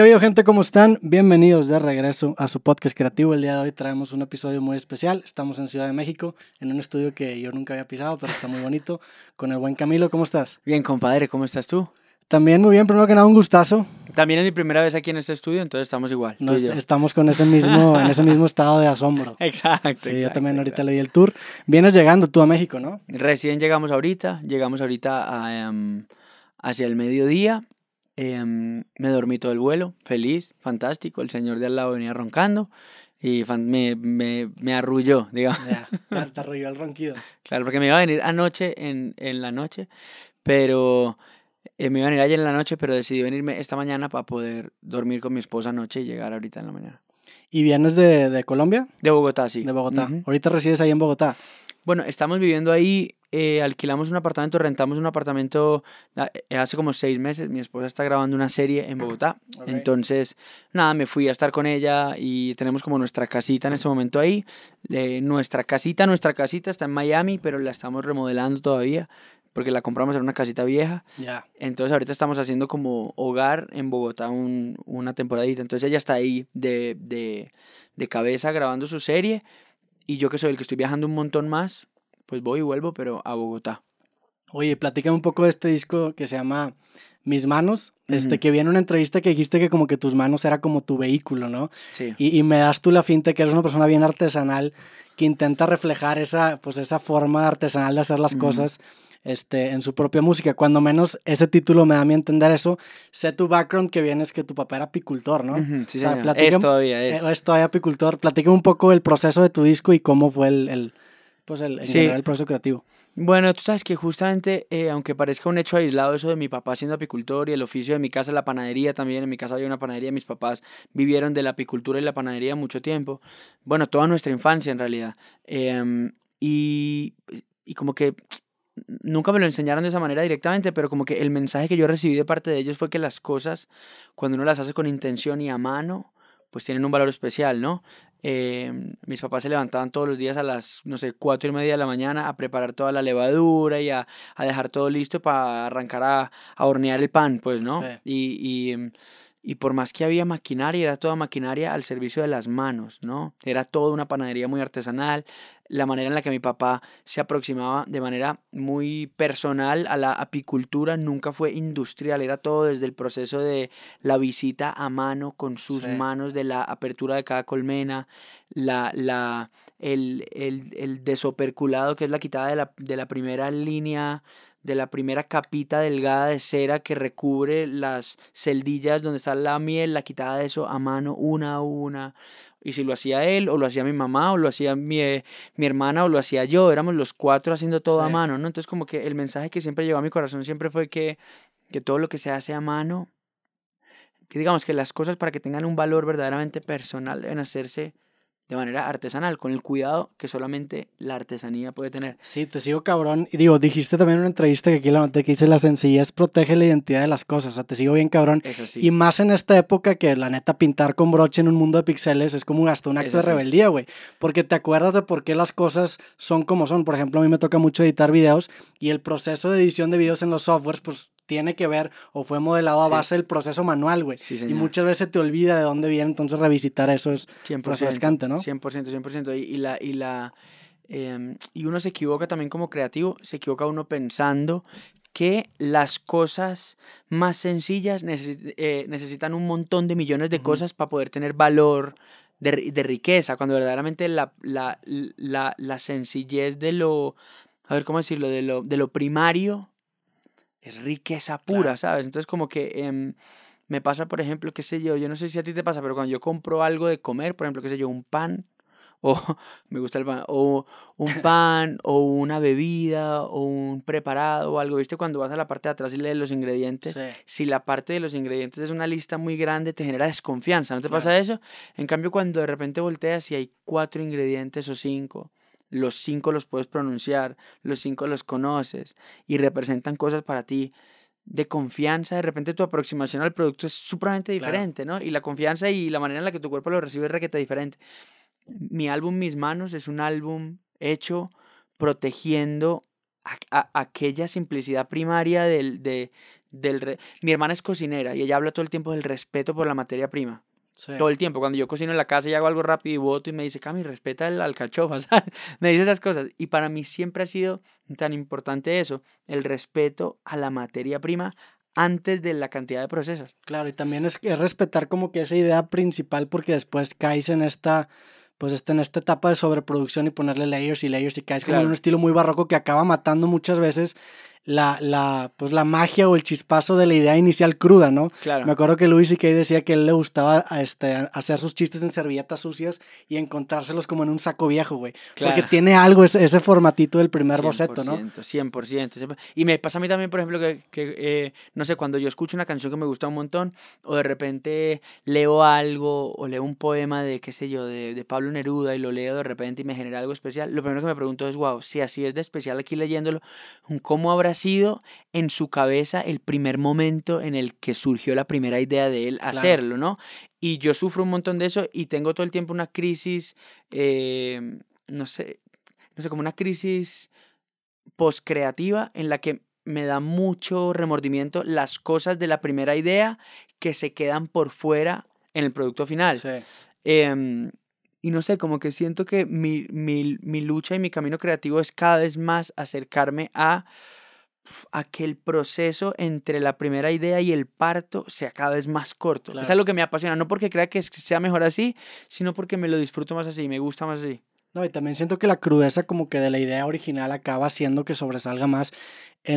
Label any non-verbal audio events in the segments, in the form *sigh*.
¿Qué habido gente? ¿Cómo están? Bienvenidos de regreso a su podcast creativo. El día de hoy traemos un episodio muy especial. Estamos en Ciudad de México, en un estudio que yo nunca había pisado, pero está muy bonito, con el buen Camilo. ¿Cómo estás? Bien, compadre, ¿cómo estás tú? También muy bien, primero que nada un gustazo. También es mi primera vez aquí en este estudio, entonces estamos igual. estamos con ese mismo, *laughs* en ese mismo estado de asombro. *laughs* Exacto. Sí, yo también ahorita leí el tour. Vienes llegando tú a México, ¿no? Recién llegamos ahorita, llegamos ahorita em, hacia el mediodía Em, me dormí todo el vuelo, feliz, fantástico. El señor de al lado venía roncando y me, me, arrulló, *laughs* digamos. te arrulló el ronquido. Claro, porque me iba a venir anoche, en, en la noche, pero eh, me iba a venir ayer en la noche, pero decidí venirme esta mañana para poder dormir con mi esposa anoche y llegar ahorita en la mañana. ¿Y vienes de, de Colombia? De Bogotá, sí. De Bogotá. Ahorita resides ahí en Bogotá. Bueno, estamos viviendo ahí, eh, alquilamos un apartamento, rentamos un apartamento ah, eh, hace como seis meses. Mi esposa está grabando una serie en Bogotá. Entonces, nada, me fui a estar con ella y tenemos como nuestra casita en ese momento ahí. nuestra casita, nuestra casita está en Miami, pero la estamos remodelando todavía porque la compramos en una casita vieja. Ya. Entonces ahorita estamos haciendo como hogar en Bogotá un, una temporadita. Entonces ella está ahí de, de cabeza grabando su serie y yo que soy el que estoy viajando un montón más, pues voy y vuelvo, pero a Bogotá. Oye, platícame un poco de este disco que se llama Mis Manos, este, que viene una entrevista que dijiste que como que tus manos era como tu vehículo, ¿no? Sí. Y, me das tú la finta que eres una persona bien artesanal que intenta reflejar esa, pues esa forma artesanal de hacer las cosas este, en su propia música. Cuando menos ese título me da a mí entender eso. Sé tu background que vienes que tu papá era apicultor, ¿no? sí, o sea, eh, es todavía apicultor. platíqueme un poco el proceso de tu disco y cómo fue el, el pues, proceso creativo. Bueno, tú sabes que justamente, eh, aunque parezca un hecho aislado eso de mi papá siendo apicultor y el oficio de mi casa, la panadería también, en mi casa había una panadería, mis papás vivieron de la apicultura y la panadería mucho tiempo, bueno, toda nuestra infancia en realidad. Em, y, y como que nunca me lo enseñaron de esa manera directamente, pero como que el mensaje que yo recibí de parte de ellos fue que las cosas, cuando uno las hace con intención y a mano, pues tienen un valor especial, ¿no? Em, mis papás se levantaban todos los días a las, no sé, cuatro y media de la mañana a preparar toda la levadura y a, dejar todo listo para arrancar a, hornear el pan, pues, ¿no? y em, y por más que había maquinaria, era toda maquinaria al servicio de las manos, ¿no? Era toda una panadería muy artesanal. La manera en la que mi papá se aproximaba de manera muy personal a la apicultura nunca fue industrial, era todo desde el proceso de la visita a mano con sus manos, de la apertura de cada colmena, la, la, el, el, el desoperculado, que es la quitada de la, de la primera línea de la primera capita delgada de cera que recubre las celdillas donde está la miel, la quitaba de eso a mano una a una. Y si lo hacía él, o lo hacía mi mamá, o lo hacía mi, eh, mi hermana, o lo hacía yo, éramos los cuatro haciendo todo a mano, ¿no? Entonces como que el mensaje que siempre llevó a mi corazón siempre fue que, que todo lo que se hace a mano, que digamos que las cosas para que tengan un valor verdaderamente personal deben hacerse de manera artesanal, con el cuidado que solamente la artesanía puede tener. Sí, te sigo cabrón. Y digo, dijiste también en una entrevista que aquí la noté que hice la sencillez protege la identidad de las cosas. O sea, te sigo bien cabrón. Y más en esta época que la neta pintar con broche en un mundo de pixeles es como hasta un acto de rebeldía, güey. Porque te acuerdas de por qué las cosas son como son. Por ejemplo, a mí me toca mucho editar videos y el proceso de edición de videos en los softwares, pues tiene que ver o fue modelado a base del proceso manual, güey. y muchas veces te olvida de dónde viene, entonces revisitar eso es ¿no? 100%, 100%. Y, la... Y la em, y uno se equivoca también como creativo, se equivoca uno pensando que las cosas más sencillas eh, necesitan un montón de millones de cosas para poder tener valor de, riqueza, cuando verdaderamente la, la, la, sencillez de lo, a ver cómo lo, de lo primario es riqueza pura, ¿sabes? Entonces como que em, me pasa, por ejemplo, qué sé yo, yo no sé si a ti te pasa, pero cuando yo compro algo de comer, por ejemplo, qué sé yo, un pan, *laughs* o me gusta el pan, o un *laughs* pan, o una bebida, o un preparado, o algo, ¿viste? Cuando vas a la parte de atrás y lees los ingredientes, si la parte de los ingredientes es una lista muy grande, te genera desconfianza, ¿no te pasa eso? En cambio, cuando de repente volteas y hay cuatro ingredientes o cinco, los cinco los puedes pronunciar, los cinco los conoces y representan cosas para ti de confianza, de repente tu aproximación al producto es supremamente diferente, ¿no? Y la confianza y la manera en la que tu cuerpo lo recibe es requete diferente. Mi álbum Mis Manos es un álbum hecho protegiendo a, aquella simplicidad primaria del... De, Mi hermana es cocinera y ella habla todo el tiempo del respeto por la materia prima. Todo el tiempo. Cuando yo cocino en la casa y hago algo rápido y voto y me dice, Cami, respeta el alcachofa, *laughs* me dice esas cosas. Y para mí siempre ha sido tan importante eso, el respeto a la materia prima antes de la cantidad de procesos. Claro, y también es, es respetar como que esa idea principal porque después caes en esta pues está en esta etapa de sobreproducción y ponerle layers y layers y caes en un estilo muy barroco que acaba matando muchas veces la, pues la magia o el chispazo de la idea inicial cruda, ¿no? Claro. Me acuerdo que Luis y decía que a él le gustaba este, hacer sus chistes en servilletas sucias y encontrárselos como en un saco viejo, güey. Porque tiene algo ese, ese formatito del primer boceto, ¿no? 100%, 100%. Y me pasa a mí también, por ejemplo, que, eh, no sé, cuando yo escucho una canción que me gusta un montón o de repente leo algo o leo un poema de, qué sé yo, de, de Pablo Neruda y lo leo de repente y me genera algo especial, lo primero que me pregunto es, wow, si así es de especial aquí leyéndolo, ¿cómo habrá sido en su cabeza el primer momento en el que surgió la primera idea de él hacerlo, ¿no? Y yo sufro un montón de eso y tengo todo el tiempo una crisis, eh, no sé, no sé, como una crisis postcreativa en la que me da mucho remordimiento las cosas de la primera idea que se quedan por fuera en el producto final. Sí. Em, y no sé, como que siento que mi, mi, mi, lucha y mi camino creativo es cada vez más acercarme a aquel proceso entre la primera idea y el parto se cada vez más corto. es algo que me apasiona, no porque crea que sea mejor así, sino porque me lo disfruto más así, me gusta más así y también siento que la crudeza como que de la idea original acaba haciendo que sobresalga más.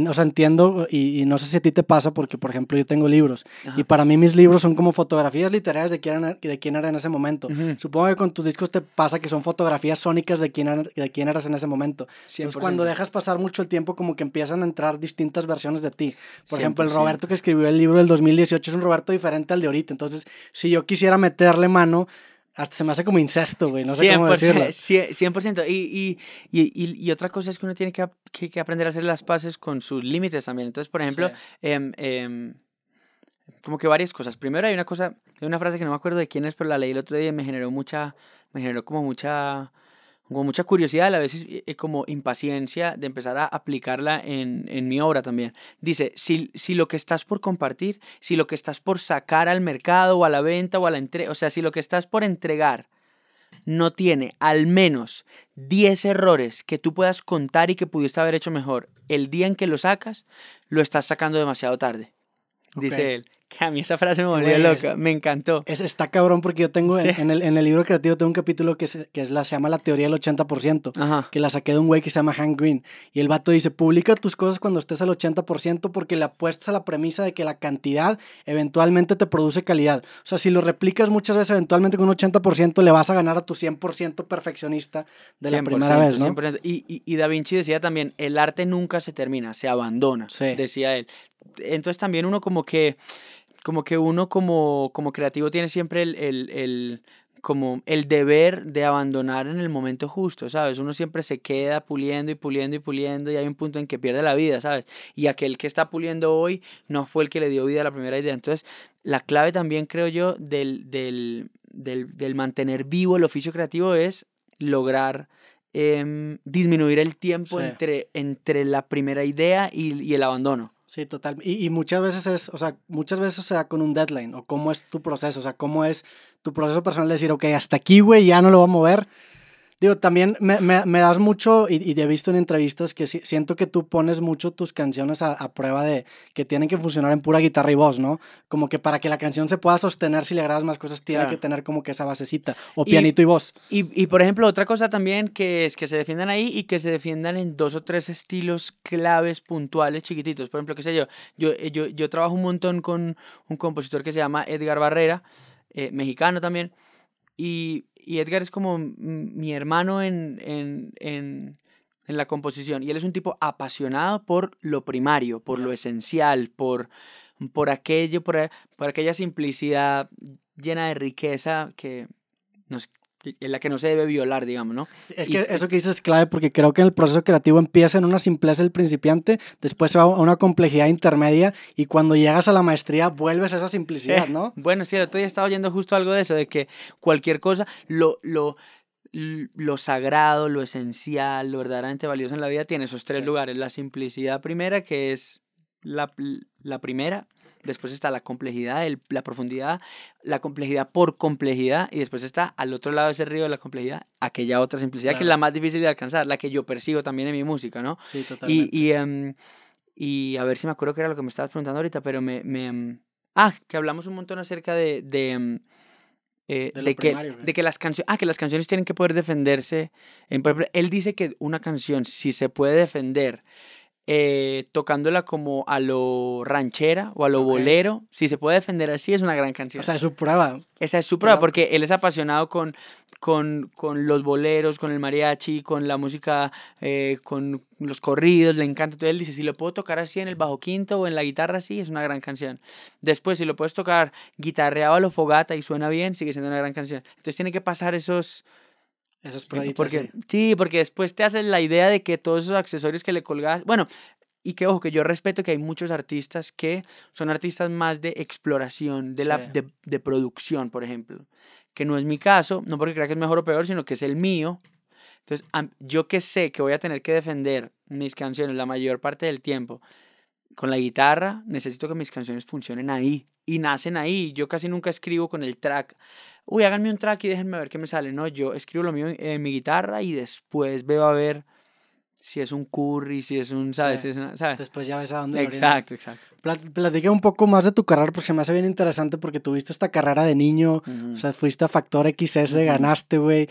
o sea, entiendo y, no sé si a ti te pasa porque, por ejemplo, yo tengo libros y para mí mis libros son como fotografías literarias de quién era, de quién era en ese momento. Supongo que con tus discos te pasa que son fotografías sónicas de quién, de quién eras en ese momento. Entonces, cuando dejas pasar mucho el tiempo, como que empiezan a entrar distintas versiones de ti. Por ejemplo, el Roberto que escribió el libro del 2018 es un Roberto diferente al de ahorita. Entonces, si yo quisiera meterle mano hasta se me hace como incesto, güey, no sé cómo decirlo. 100%. Y, otra cosa es que uno tiene que, aprender a hacer las paces con sus límites también. Entonces, por ejemplo, em, em, como que varias cosas. Primero hay una cosa, hay una frase que no me acuerdo de quién es, pero la leí el otro día y me generó mucha, me generó como mucha con mucha curiosidad, a veces eh, eh, como impaciencia de empezar a aplicarla en, mi obra también. Dice, si, si, lo que estás por compartir, si lo que estás por sacar al mercado o a la venta o a la entrega, o sea, si lo que estás por entregar no tiene al menos 10 errores que tú puedas contar y que pudiste haber hecho mejor el día en que lo sacas, lo estás sacando demasiado tarde. Dice él, a mí esa frase me volvió loca, me encantó. Es, está cabrón porque yo tengo en, el, en, el, libro creativo tengo un capítulo que, se, que es la, se llama La teoría del 80%, que la saqué de un güey que se llama Hank Green. Y el vato dice, publica tus cosas cuando estés al 80% porque le apuestas a la premisa de que la cantidad eventualmente te produce calidad. O sea, si lo replicas muchas veces, eventualmente con un 80% le vas a ganar a tu 100% perfeccionista de la primera vez, ¿no? Y, y, y Da Vinci decía también, el arte nunca se termina, se abandona, decía él. Entonces también uno como que como que uno como, como creativo tiene siempre el, el, como el deber de abandonar en el momento justo, ¿sabes? Uno siempre se queda puliendo y puliendo y puliendo y hay un punto en que pierde la vida, ¿sabes? Y aquel que está puliendo hoy no fue el que le dio vida a la primera idea. Entonces, la clave también, creo yo, del, del, del, del mantener vivo el oficio creativo es lograr... Em, disminuir el tiempo entre, entre la primera idea y el abandono. Sí, total. Y, muchas veces es, o sea, muchas veces se da con un deadline o cómo es tu proceso, o sea, cómo es tu proceso personal de decir, ok, hasta aquí, güey, ya no lo voy a mover Digo, también me, me, das mucho, y, y, he visto en entrevistas que siento que tú pones mucho tus canciones a, prueba de que tienen que funcionar en pura guitarra y voz, ¿no? Como que para que la canción se pueda sostener, si le agradas más cosas, tiene que tener como que esa basecita, o pianito y voz. Y, y, por ejemplo, otra cosa también que es que se defiendan ahí y que se defiendan en dos o tres estilos claves puntuales chiquititos. Por ejemplo, qué sé yo, yo, eh, yo, yo trabajo un montón con un compositor que se llama Edgar Barrera, eh, mexicano también, y y Edgar es como mi hermano en, la composición. Y él es un tipo apasionado por lo primario, por lo esencial, por, por aquello, por, por aquella simplicidad llena de riqueza que, nos, en la que no se debe violar, digamos, ¿no? Es que eso que dices es clave porque creo que el proceso creativo empieza en una simpleza el principiante, después se va a una complejidad intermedia y cuando llegas a la maestría vuelves a esa simplicidad, ¿no? *laughs* bueno, sí, yo otro estaba oyendo justo algo de eso, de que cualquier cosa, lo, lo, lo sagrado, lo esencial, lo verdaderamente valioso en la vida tiene esos tres lugares. La simplicidad primera, que es la, la primera, después está la complejidad, la profundidad, la complejidad por complejidad, y después está al otro lado de ese río de la complejidad, aquella otra simplicidad que es la más difícil de alcanzar, la que yo persigo también en mi música, ¿no? Sí, totalmente. Y, em, y, a ver si me acuerdo que era lo que me estabas preguntando ahorita, pero me... me em, ah, que hablamos un montón acerca de... de em, eh, de, que, de, que, las canciones ah que las canciones tienen que poder defenderse en, él dice que una canción si se puede defender eh, tocándola como a lo ranchera o a lo bolero. Si se puede defender así, es una gran canción. O sea, es su prueba. Esa es su prueba, porque él es apasionado con, con, con, los boleros, con el mariachi, con la música, eh, con los corridos, le encanta. todo. él dice, si lo puedo tocar así en el bajo quinto o en la guitarra así, es una gran canción. Después, si lo puedes tocar guitarreado a lo fogata y suena bien, sigue siendo una gran canción. Entonces tiene que pasar esos esos sí. porque después te haces la idea de que todos esos accesorios que le colgas, bueno, y que ojo, que yo respeto que hay muchos artistas que son artistas más de exploración, de, la, de, de, producción, por ejemplo, que no es mi caso, no porque crea que es mejor o peor, sino que es el mío. Entonces, yo que sé que voy a tener que defender mis canciones la mayor parte del tiempo con la guitarra, necesito que mis canciones funcionen ahí y nacen ahí. Yo casi nunca escribo con el track. Uy, háganme un track y déjenme ver qué me sale. No, yo escribo lo mío en, mi guitarra y después veo a ver si es un curry, si es un, ¿sabes? es Después ya ves a dónde. Exacto, exacto. un poco más de tu carrera porque se me hace bien interesante porque tuviste esta carrera de niño, o sea, fuiste a Factor XS, ganaste, güey,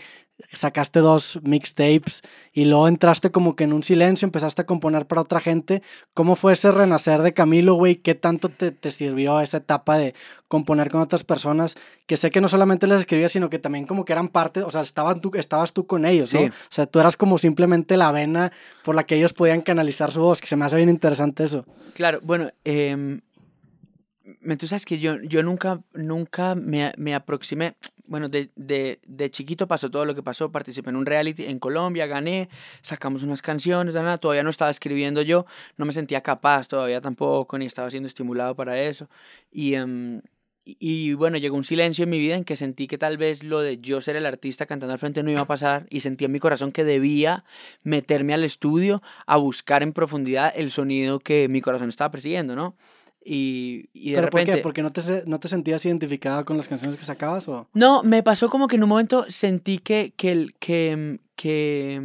sacaste dos mixtapes y luego entraste como que en un silencio, empezaste a componer para otra gente. ¿Cómo fue ese renacer de Camilo, güey? ¿Qué tanto te, te, sirvió esa etapa de componer con otras personas? Que sé que no solamente les escribías, sino que también como que eran parte, o sea, estaban tú, estabas tú con ellos, ¿no? O sea, tú eras como simplemente la vena por la que ellos podían canalizar su voz, que se me hace bien interesante eso. Claro, bueno, eh, em, tú sabes que yo, yo nunca, nunca me, me aproximé, bueno, de, de, chiquito pasó todo lo que pasó, participé en un reality en Colombia, gané, sacamos unas canciones, nada, todavía no estaba escribiendo yo, no me sentía capaz todavía tampoco, ni estaba siendo estimulado para eso. Y, em, y, y, bueno, llegó un silencio en mi vida en que sentí que tal vez lo de yo ser el artista cantando al frente no iba a pasar y sentí en mi corazón que debía meterme al estudio a buscar en profundidad el sonido que mi corazón estaba persiguiendo, ¿no? Y, y de ¿Pero repente... por qué? ¿Porque no te, no te sentías identificada con las canciones que sacabas? O? No, me pasó como que en un momento sentí que, que, que, mm, que,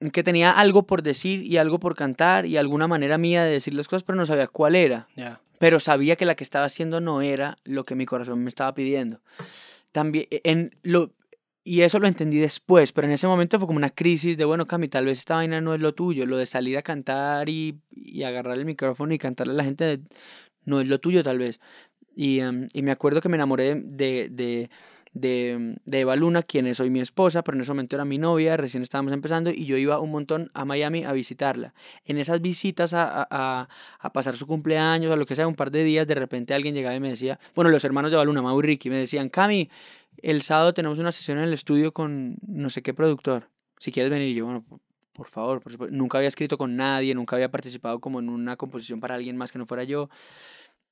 mm, que tenía algo por decir y algo por cantar y alguna manera mía de decir las cosas, pero no sabía cuál era. Pero sabía que la que estaba haciendo no era lo que mi corazón me estaba pidiendo. También en lo, y eso lo entendí después, pero en ese momento fue como una crisis de, bueno, Cami, tal vez esta vaina no es lo tuyo, lo de salir a cantar y, y agarrar el micrófono y cantarle a la gente no es lo tuyo tal vez. Y, em, y me acuerdo que me enamoré de, de de, de Eva Luna, quien es hoy mi esposa, pero en ese momento era mi novia, recién estábamos empezando y yo iba un montón a Miami a visitarla. En esas visitas a, pasar su cumpleaños, a lo que sea, un par de días, de repente alguien llegaba y me decía, bueno, los hermanos de Eva Luna, y me decían, Cami, el sábado tenemos una sesión en el estudio con no sé qué productor, si quieres venir y yo, bueno, por favor, Nunca había escrito con nadie, nunca había participado como en una composición para alguien más que no fuera yo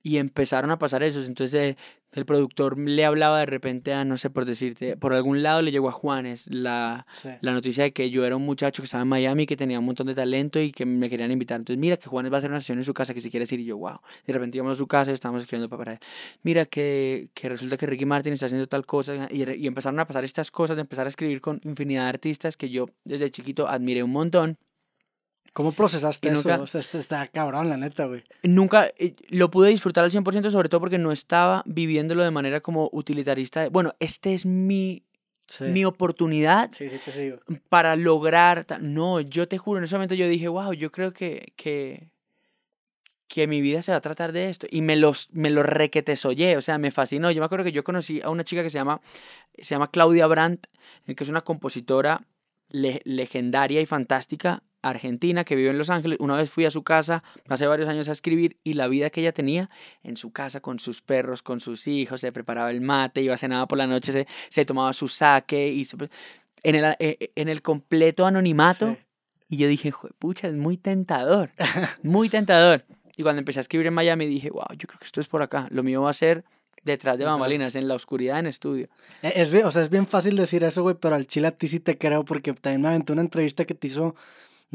y empezaron a pasar esos. Entonces el productor le hablaba de repente a, no sé, por decirte, por algún lado le llegó a Juanes la, noticia de que yo era un muchacho que estaba en Miami, que tenía un montón de talento y que me querían invitar. Entonces, mira que Juanes va a hacer una sesión en su casa, que si quieres ir, y yo, wow. De repente íbamos a su casa y estábamos escribiendo para él. Mira que, que, resulta que Ricky Martin está haciendo tal cosa y, y empezaron a pasar estas cosas, de empezar a escribir con infinidad de artistas que yo desde chiquito admiré un montón ¿Cómo procesaste nunca, eso? este está cabrón, la neta, güey. Nunca eh, lo pude disfrutar al 100%, sobre todo porque no estaba viviéndolo de manera como utilitarista. bueno, este es mi, mi oportunidad para lograr... No, yo te juro, en ese momento yo dije, wow, yo creo que, que, que mi vida se va a tratar de esto. Y me los, me los requetesoyé, o sea, me fascinó. Yo me acuerdo que yo conocí a una chica que se llama, se llama Claudia Brandt, eh, que es una compositora legendaria y fantástica argentina que vive en Los Ángeles. Una vez fui a su casa hace varios años a escribir y la vida que ella tenía en su casa con sus perros, con sus hijos, se preparaba el mate, iba a cenar por la noche, se, tomaba su saque y en, el, eh, eh, en el completo anonimato. Y yo dije, pucha, es muy tentador, *laughs* muy tentador. Y cuando empecé a escribir en Miami dije, wow, yo creo que esto es por acá. Lo mío va a ser detrás de bambalinas, en la oscuridad en estudio. E-, es, o sea, es bien fácil decir eso, güey, pero al chile a ti sí te creo porque también me aventó una entrevista que te hizo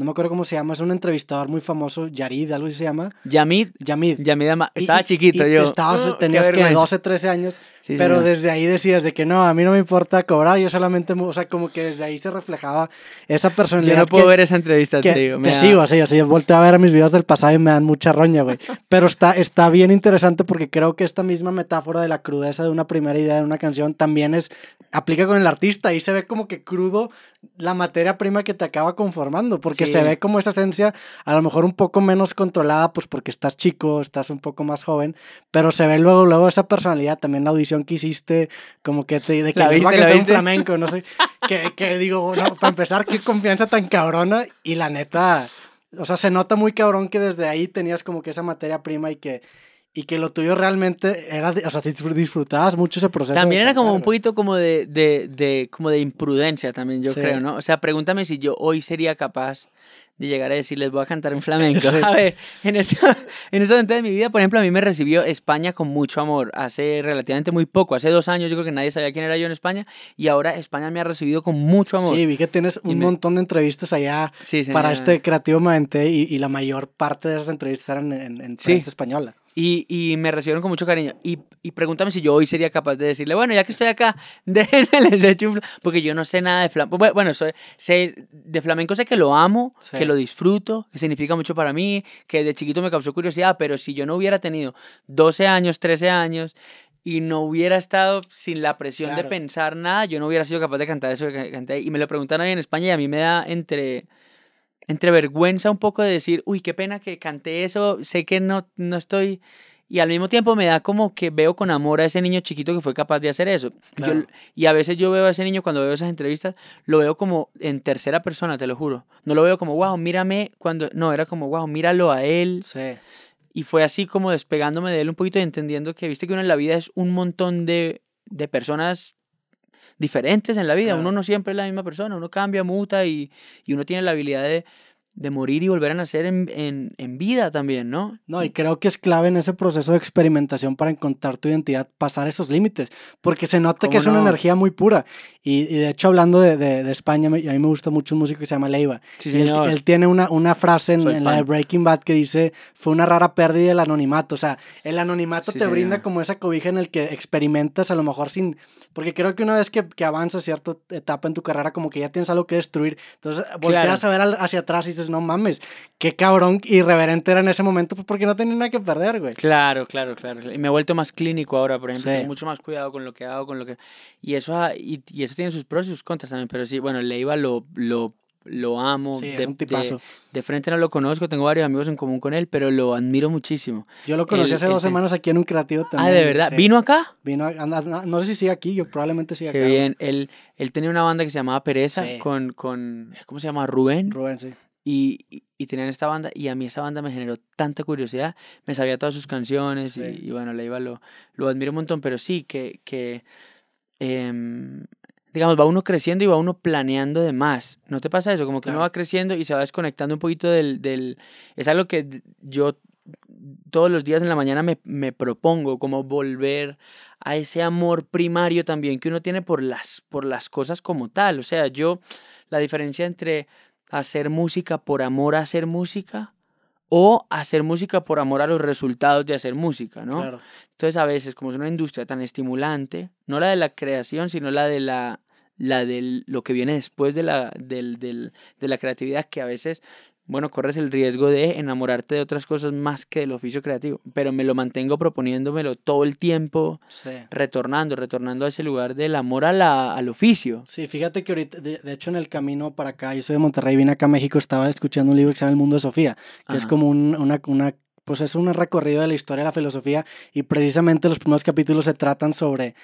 no me acuerdo cómo se llama, es un entrevistador muy famoso, Yarid, algo así se llama. Yamid. Yamid. Yamid ama. Estaba chiquito yo. Estabas, ah, tenías que 12, 13 años, pero desde ahí decías de que no, a mí no me importa cobrar, yo solamente, o sea, como que desde ahí se reflejaba esa personalidad. Yo no puedo ver esa entrevista, te digo. Me te sigo, así, así, yo volteo a ver a mis videos del pasado y me dan mucha roña, güey. *laughs* Pero está, está bien interesante porque creo que esta misma metáfora de la crudeza de una primera idea de una canción también es, aplica con el artista, y se ve como que crudo la materia prima que te acaba conformando, porque se ve como esa esencia a lo mejor un poco menos controlada, pues porque estás chico, estás un poco más joven, pero se ve luego luego esa personalidad, también la audición que hiciste, como que te de que la viste, un flamenco, no sé, que, que digo, no, para empezar, qué confianza tan cabrona y la neta, o sea, se nota muy cabrón que desde ahí tenías como que esa materia prima y que y que lo tuyo realmente era, o sea, disfrutabas mucho ese proceso. También era como un poquito como de, de, de como de imprudencia también, yo creo, ¿no? O sea, pregúntame si yo hoy sería capaz de llegar a decirles voy a cantar en flamenco. *laughs* *laughs* A ver, en este, *laughs* en este de mi vida, por ejemplo, a mí me recibió España con mucho amor. Hace relativamente muy poco, hace dos años yo creo que nadie sabía quién era yo en España y ahora España me ha recibido con mucho amor. Sí, vi que tienes un montón de entrevistas allá para este Creativo Mente y, y, la mayor parte de esas entrevistas eran en, en prensa española. Y, me recibieron con mucho cariño. Y, y, pregúntame si yo hoy sería capaz de decirle, bueno, ya que estoy acá, *laughs* déjenme les echo un flamenco. Porque yo no sé nada de flamenco. Bueno, soy, de flamenco sé que lo amo, que lo disfruto, que significa mucho para mí, que de chiquito me causó curiosidad, pero si yo no hubiera tenido 12 años, 13 años, y no hubiera estado sin la presión de pensar nada, yo no hubiera sido capaz de cantar eso que canté. Y me lo preguntan ahí en España y a mí me da entre entre vergüenza un poco de decir, uy, qué pena que canté eso, sé que no, no estoy... Y al mismo tiempo me da como que veo con amor a ese niño chiquito que fue capaz de hacer eso. y a veces yo veo a ese niño cuando veo esas entrevistas, lo veo como en tercera persona, te lo juro. No lo veo como, wow, mírame cuando... No, era como, wow, míralo a él. Y fue así como despegándome de él un poquito y entendiendo que, viste que uno en la vida es un montón de, de personas diferentes en la vida. Uno no siempre es la misma persona, uno cambia, muta y, y uno tiene la habilidad de, de morir y volver a nacer en, en, en, vida también, ¿no? No, y creo que es clave en ese proceso de experimentación para encontrar tu identidad, pasar esos límites, porque se nota que es una energía muy pura. Y, de hecho, hablando de, de, España, a mí me gusta mucho un músico que se llama Leiva. Sí, y él, tiene una, una frase en, la de Breaking Bad que dice, fue una rara pérdida del anonimato. O sea, el anonimato te brinda como esa cobija en el que experimentas a lo mejor sin... Porque creo que una vez que, que avanzas cierta etapa en tu carrera, como que ya tienes algo que destruir. Entonces, volteas a ver hacia atrás y dices, no mames, qué cabrón irreverente era en ese momento, pues porque no tenía nada que perder, güey. Claro, claro, claro. Y me he vuelto más clínico ahora, por ejemplo. mucho más cuidado con lo que hago, con lo que... Y eso, ah, y, eso tiene sus pros y sus contras también, pero sí, bueno, Leiva lo, lo lo amo. Sí, de, es un tipazo. De, frente no lo conozco, tengo varios amigos en común con él, pero lo admiro muchísimo. Yo lo conocí hace dos semanas aquí en un creativo también. Ah, de verdad. ¿Vino acá? Vino no, sé si sigue aquí, yo probablemente siga acá. Qué bien. Él, él tenía una banda que se llamaba Pereza con, con, ¿cómo se llama? Rubén. Rubén, sí. Y, y, tenían esta banda y a mí esa banda me generó tanta curiosidad, me sabía todas sus canciones y, bueno, la iba lo, lo admiro un montón, pero sí que, que em, digamos, va uno creciendo y va uno planeando de más, ¿no te pasa eso? Como que uno va creciendo y se va desconectando un poquito del, del... Es algo que yo todos los días en la mañana me, me, propongo como volver a ese amor primario también que uno tiene por las, por las cosas como tal. O sea, yo la diferencia entre hacer música por amor a hacer música o hacer música por amor a los resultados de hacer música, ¿no? Claro. Entonces a veces, como es una industria tan estimulante, no la de la creación, sino la de la la del, lo que viene después de la, del, de la creatividad, que a veces bueno, corres el riesgo de enamorarte de otras cosas más que del oficio creativo, pero me lo mantengo proponiéndomelo todo el tiempo, retornando, retornando a ese lugar del amor a la, al oficio. Sí, fíjate que ahorita, de, hecho en el camino para acá, yo soy de Monterrey, vine acá a México, estaba escuchando un libro que se llama El Mundo de Sofía, que es como una, una pues es un recorrido de la historia de la filosofía y precisamente los primeros capítulos se tratan sobre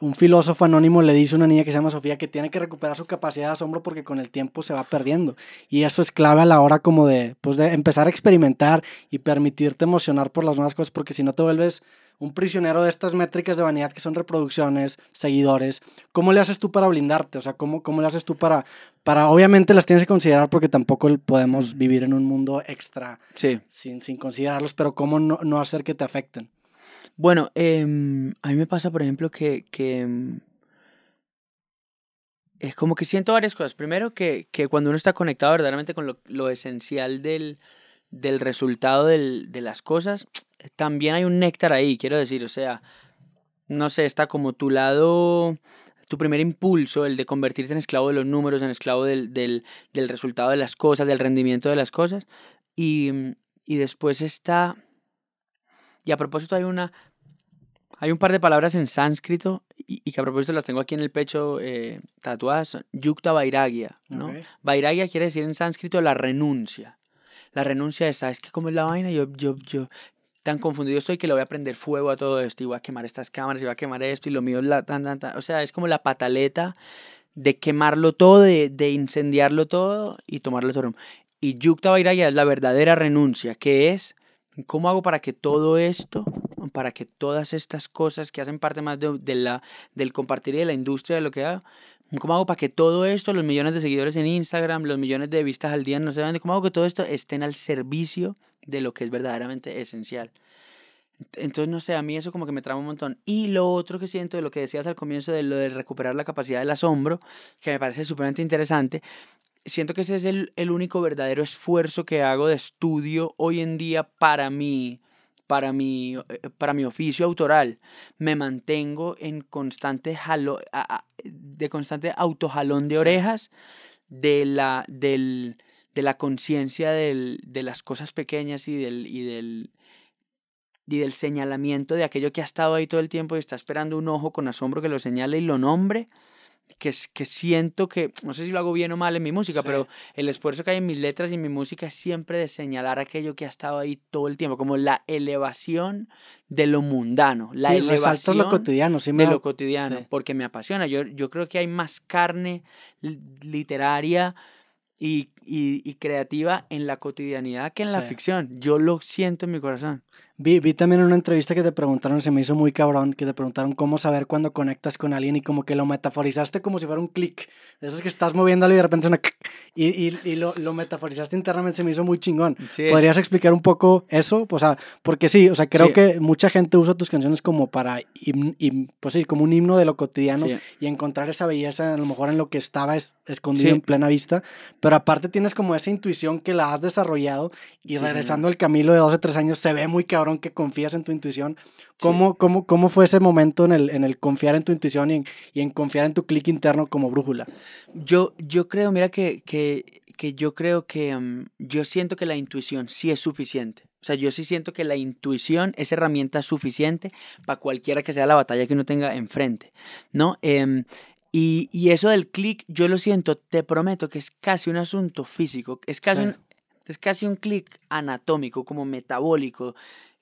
un filósofo anónimo le dice a una niña que se llama Sofía que tiene que recuperar su capacidad de asombro porque con el tiempo se va perdiendo. Y eso es clave a la hora como de, pues de empezar a experimentar y permitirte emocionar por las nuevas cosas porque si no te vuelves un prisionero de estas métricas de vanidad que son reproducciones, seguidores, ¿cómo le haces tú para blindarte? O sea, ¿cómo, cómo le haces tú para, para, obviamente las tienes que considerar porque tampoco podemos vivir en un mundo extra sin, sin considerarlos, pero ¿cómo no hacer que te afecten? Bueno, em, a mí me pasa, por ejemplo, que, que mm, es como que siento varias cosas. Primero, que, que cuando uno está conectado verdaderamente con lo, esencial del, del resultado del, de las cosas, *tsk* también hay un néctar ahí, quiero decir, o sea, no sé, está como tu lado, tu primer impulso, el de convertirte en esclavo de los números, en esclavo del, del, del resultado de las cosas, del rendimiento de las cosas, y, y después está y a propósito hay una... Hay un par de palabras en sánscrito y, y que a propósito las tengo aquí en el pecho eh, tatuadas. Yukta Vairagya, ¿no? Vairagya quiere decir en sánscrito la renuncia. La renuncia es, ¿sabes qué? ¿Cómo es la vaina? Yo, yo, yo, tan confundido estoy que le voy a prender fuego a todo esto y voy a quemar estas cámaras y voy a quemar esto y lo mío es la tan, tan, tan. O sea, es como la pataleta de quemarlo todo, de, de incendiarlo todo y tomarlo todo. Y Yukta Vairagya es la verdadera renuncia, que es ¿Cómo hago para que todo esto, para que todas estas cosas que hacen parte más de, la, del compartir y de la industria de lo que hago, ¿Cómo hago para que todo esto, los millones de seguidores en Instagram, los millones de vistas al día, no sé cómo hago que todo esto estén al servicio de lo que es verdaderamente esencial? Entonces, no sé, a mí eso como que me trama un montón. Y lo otro que siento de lo que decías al comienzo de lo de recuperar la capacidad del asombro, que me parece súper interesante, siento que ese es el, el, único verdadero esfuerzo que hago de estudio hoy en día para mí, para mi, eh, para mi oficio autoral. Me mantengo en constante de constante autojalón de orejas de la, del, de la conciencia de las cosas pequeñas y del, y del, y del señalamiento de aquello que ha estado ahí todo el tiempo y está esperando un ojo con asombro que lo señale y lo nombre que, que siento que, no sé si lo hago bien o mal en mi música, pero el esfuerzo que hay en mis letras y en mi música es siempre de señalar aquello que ha estado ahí todo el tiempo, como la elevación de lo mundano, la elevación lo cotidiano, sí me de lo cotidiano, porque me apasiona. Yo, yo creo que hay más carne literaria y y, y creativa en la cotidianidad que en la ficción. Yo lo siento en mi corazón. Vi, vi también una entrevista que te preguntaron, se me hizo muy cabrón, que te preguntaron cómo saber cuando conectas con alguien y como que lo metaforizaste como si fuera un clic. De esos que estás moviéndolo y de repente una... Y, y, lo, lo, metaforizaste internamente, se me hizo muy chingón. ¿Podrías explicar un poco eso? O sea, porque sí, o sea, creo que mucha gente usa tus canciones como para, pues sí, como un himno de lo cotidiano y encontrar esa belleza a lo mejor en lo que estaba escondido en plena vista. Pero aparte tienes como esa intuición que la has desarrollado y regresando al camino de 12, 3 años, se ve muy cabrón que confías en tu intuición. ¿Cómo, cómo, cómo fue ese momento en el, en el confiar en tu intuición y en, confiar en tu clic interno como brújula? Yo, yo creo, mira, que, que, yo creo que mm, yo siento que la intuición sí es suficiente. O sea, yo sí siento que la intuición es herramienta suficiente para cualquiera que sea la batalla que uno tenga enfrente, ¿no? Eh, y, eso del clic, yo lo siento, te prometo que es casi un asunto físico, es casi un, es casi un clic anatómico, como metabólico,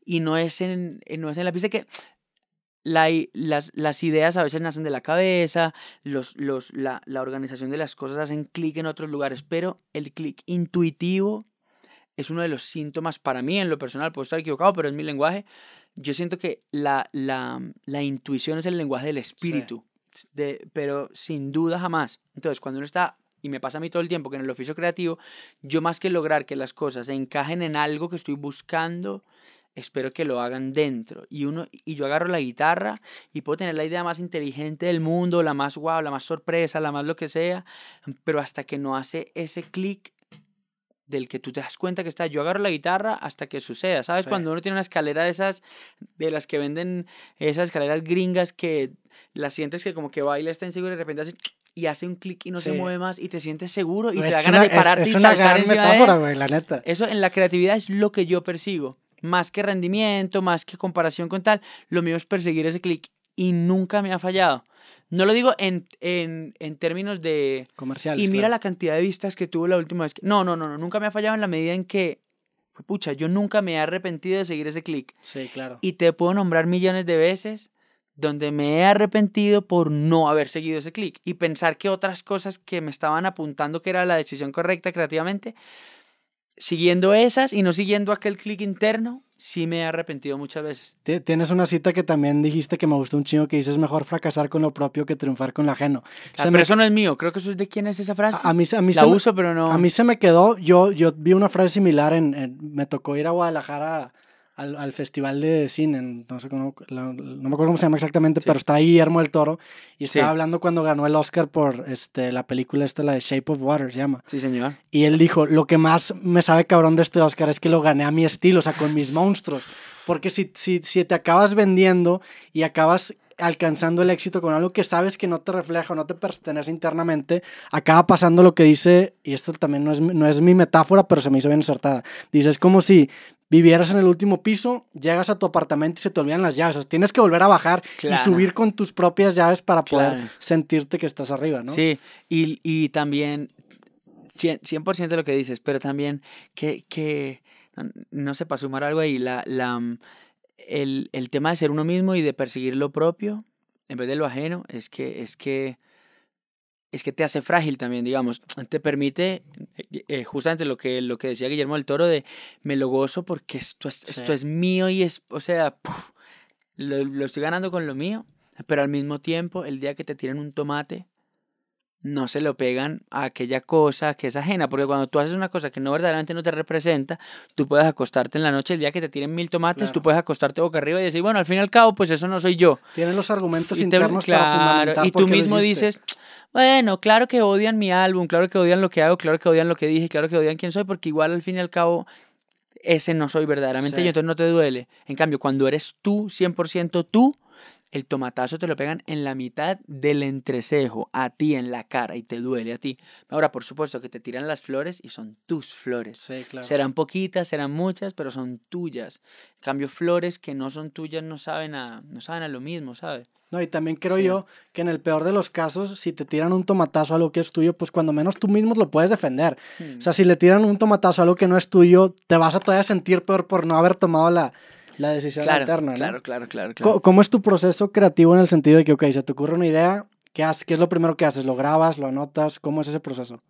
y no es en, eh, no es en la pista que las, ideas a veces nacen de la cabeza, la, organización de las cosas hacen clic en otros lugares, pero el clic intuitivo es uno de los síntomas para mí en lo personal, puedo estar equivocado, pero es mi lenguaje. Yo siento que la intuición es el lenguaje del espíritu de, pero sin duda jamás. Entonces, cuando uno está, y me pasa a mí todo el tiempo, que en el oficio creativo, yo más que lograr que las cosas se encajen en algo que estoy buscando, espero que lo hagan dentro. Y, uno, y yo agarro la guitarra y puedo tener la idea más inteligente del mundo, la más guau, la más sorpresa, la más lo que sea, pero hasta que no hace ese clic, del que tú te das cuenta que está. Yo agarro la guitarra hasta que suceda, ¿sabes? Cuando uno tiene una escalera de esas, de las que venden esas escaleras gringas que la sientes que como que baila está inseguro, y de repente hace y hace un clic y no se mueve más y te sientes seguro y te da ganas de pararte es, y una gran metáfora, güey, la neta. Eso en la creatividad es lo que yo persigo. Más que rendimiento, más que comparación con tal, lo mío es perseguir ese clic y nunca me ha fallado. No lo digo en, en, en términos de... comercial Y mira la cantidad de vistas que tuve la última vez. No, no, no, no, nunca me ha fallado en la medida en que, pucha, yo nunca me he arrepentido de seguir ese clic. Sí, claro. Y te puedo nombrar millones de veces donde me he arrepentido por no haber seguido ese clic y pensar que otras cosas que me estaban apuntando que era la decisión correcta creativamente, siguiendo esas y no siguiendo aquel clic interno, sí me he arrepentido muchas veces. Tienes una cita que también dijiste que me gustó un chingo que dices mejor fracasar con lo propio que triunfar con lo ajeno. Ah, pero eso no es mío, creo que eso es de quién es esa frase. A, mí, la se uso, me... pero no. A mí se me quedó, yo, yo vi una frase similar en me tocó ir a Guadalajara al, festival de cine, no, sé no, me acuerdo cómo se llama exactamente, pero está ahí Guillermo del Toro y estaba hablando cuando ganó el Oscar por este, la película esta, la de Shape of Water, se llama. Sí, señor. Y él dijo, lo que más me sabe cabrón de este Oscar es que lo gané a mi estilo, o sea, con mis monstruos. Porque si, si, te acabas vendiendo y acabas alcanzando el éxito con algo que sabes que no te refleja o no te pertenece internamente, acaba pasando lo que dice, y esto también no es, no es mi metáfora, pero se me hizo bien acertada. Dice, es como si vivieras en el último piso, llegas a tu apartamento y se te olvidan las llaves. tienes que volver a bajar y subir con tus propias llaves para poder sentirte que estás arriba, ¿no? Sí, y, también 100%, lo que dices, pero también que, no sé, para sumar algo ahí, la, la, el, tema de ser uno mismo y de perseguir lo propio en vez de lo ajeno, es que, es que es que te hace frágil también, digamos, *tsk* te permite eh, eh, justamente lo que, lo que decía Guillermo del Toro de me lo gozo porque esto es, esto es mío y es, o sea, lo, lo, estoy ganando con lo mío, pero al mismo tiempo el día que te tiran un tomate no se lo pegan a aquella cosa que es ajena, porque cuando tú haces una cosa que no verdaderamente no te representa, tú puedes acostarte en la noche el día que te tiren mil tomates, tú puedes acostarte boca arriba y decir, bueno, al fin y al cabo, pues eso no soy yo. Tienen los argumentos internos Y tú mismo dices, bueno, claro que odian mi álbum, claro que odian lo que hago, claro que odian lo que dije, claro que odian quién soy, porque igual al fin y al cabo ese no soy verdaderamente y yo, entonces no te duele. En cambio, cuando eres tú, 100% tú, el tomatazo te lo pegan en la mitad del entrecejo, a ti, en la cara, y te duele a ti. Ahora, por supuesto que te tiran las flores y son tus flores. Serán poquitas, serán muchas, pero son tuyas. En cambio, flores que no son tuyas no saben a, no saben a lo mismo, ¿sabes? No, y también creo yo que en el peor de los casos, si te tiran un tomatazo a algo que es tuyo, pues cuando menos tú mismo lo puedes defender. O sea, hmm. si le tiran un tomatazo a algo que no es tuyo, te vas a todavía sentir peor por no haber tomado la, la decisión claro, ¿no? Claro, claro, claro, claro. ¿Cómo, es tu proceso creativo en el sentido de que, ok, se te ocurre una idea, ¿qué, haces, qué es lo primero que haces? ¿Lo grabas? ¿Lo anotas? ¿Cómo es ese proceso?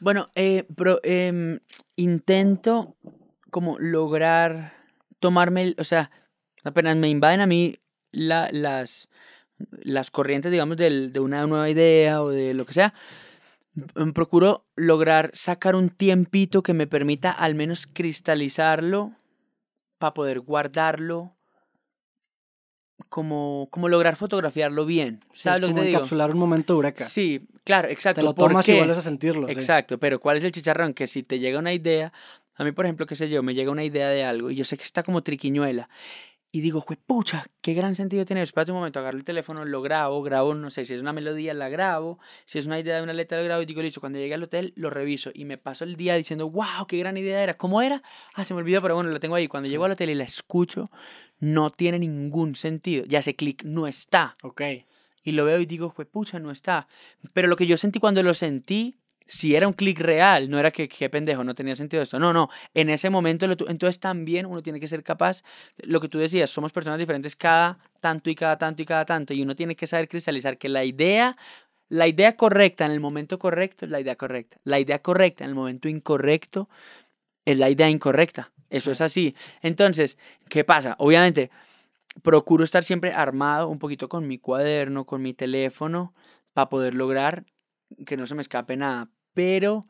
Bueno, eh, em, intento como lograr tomarme, o sea, apenas me invaden a mí las, las corrientes, digamos, de una nueva idea o de lo que sea, em, procuro lograr sacar un tiempito que me permita al menos cristalizarlo para poder guardarlo, como, como lograr fotografiarlo bien. es como encapsular un momento de huracán. Sí, claro, exacto. Te lo tomas y vuelves a sentirlo. Exacto, pero ¿cuál es el chicharrón? Que si te llega una idea, a mí, por ejemplo, qué sé yo, me llega una idea de algo y yo sé que está como triquiñuela y digo, pues pucha, qué gran sentido tiene. Espérate un momento, agarro el teléfono, lo grabo, grabo, no sé, si es una melodía, la grabo, si es una idea de una letra, la grabo y digo, listo, cuando llegué al hotel, lo reviso y me paso el día diciendo, wow, qué gran idea era, ¿cómo era? Ah, se me olvidó, pero bueno, lo tengo ahí. Cuando llego al hotel y la escucho, no tiene ningún sentido. Ya ese clic no está. Ok. Y lo veo y digo, pues pucha, no está. Pero lo que yo sentí cuando lo sentí si era un clic real, no era que qué pendejo, no tenía sentido esto. No, no, en ese momento, entonces también uno tiene que ser capaz, lo que tú decías, somos personas diferentes cada tanto y cada tanto y cada tanto, y uno tiene que saber cristalizar que la idea, la idea correcta en el momento correcto es la idea correcta, la idea correcta en el momento incorrecto es la idea incorrecta, eso es así. Entonces, ¿qué pasa? Obviamente, procuro estar siempre armado un poquito con mi cuaderno, con mi teléfono, para poder lograr que no se me escape nada. Pero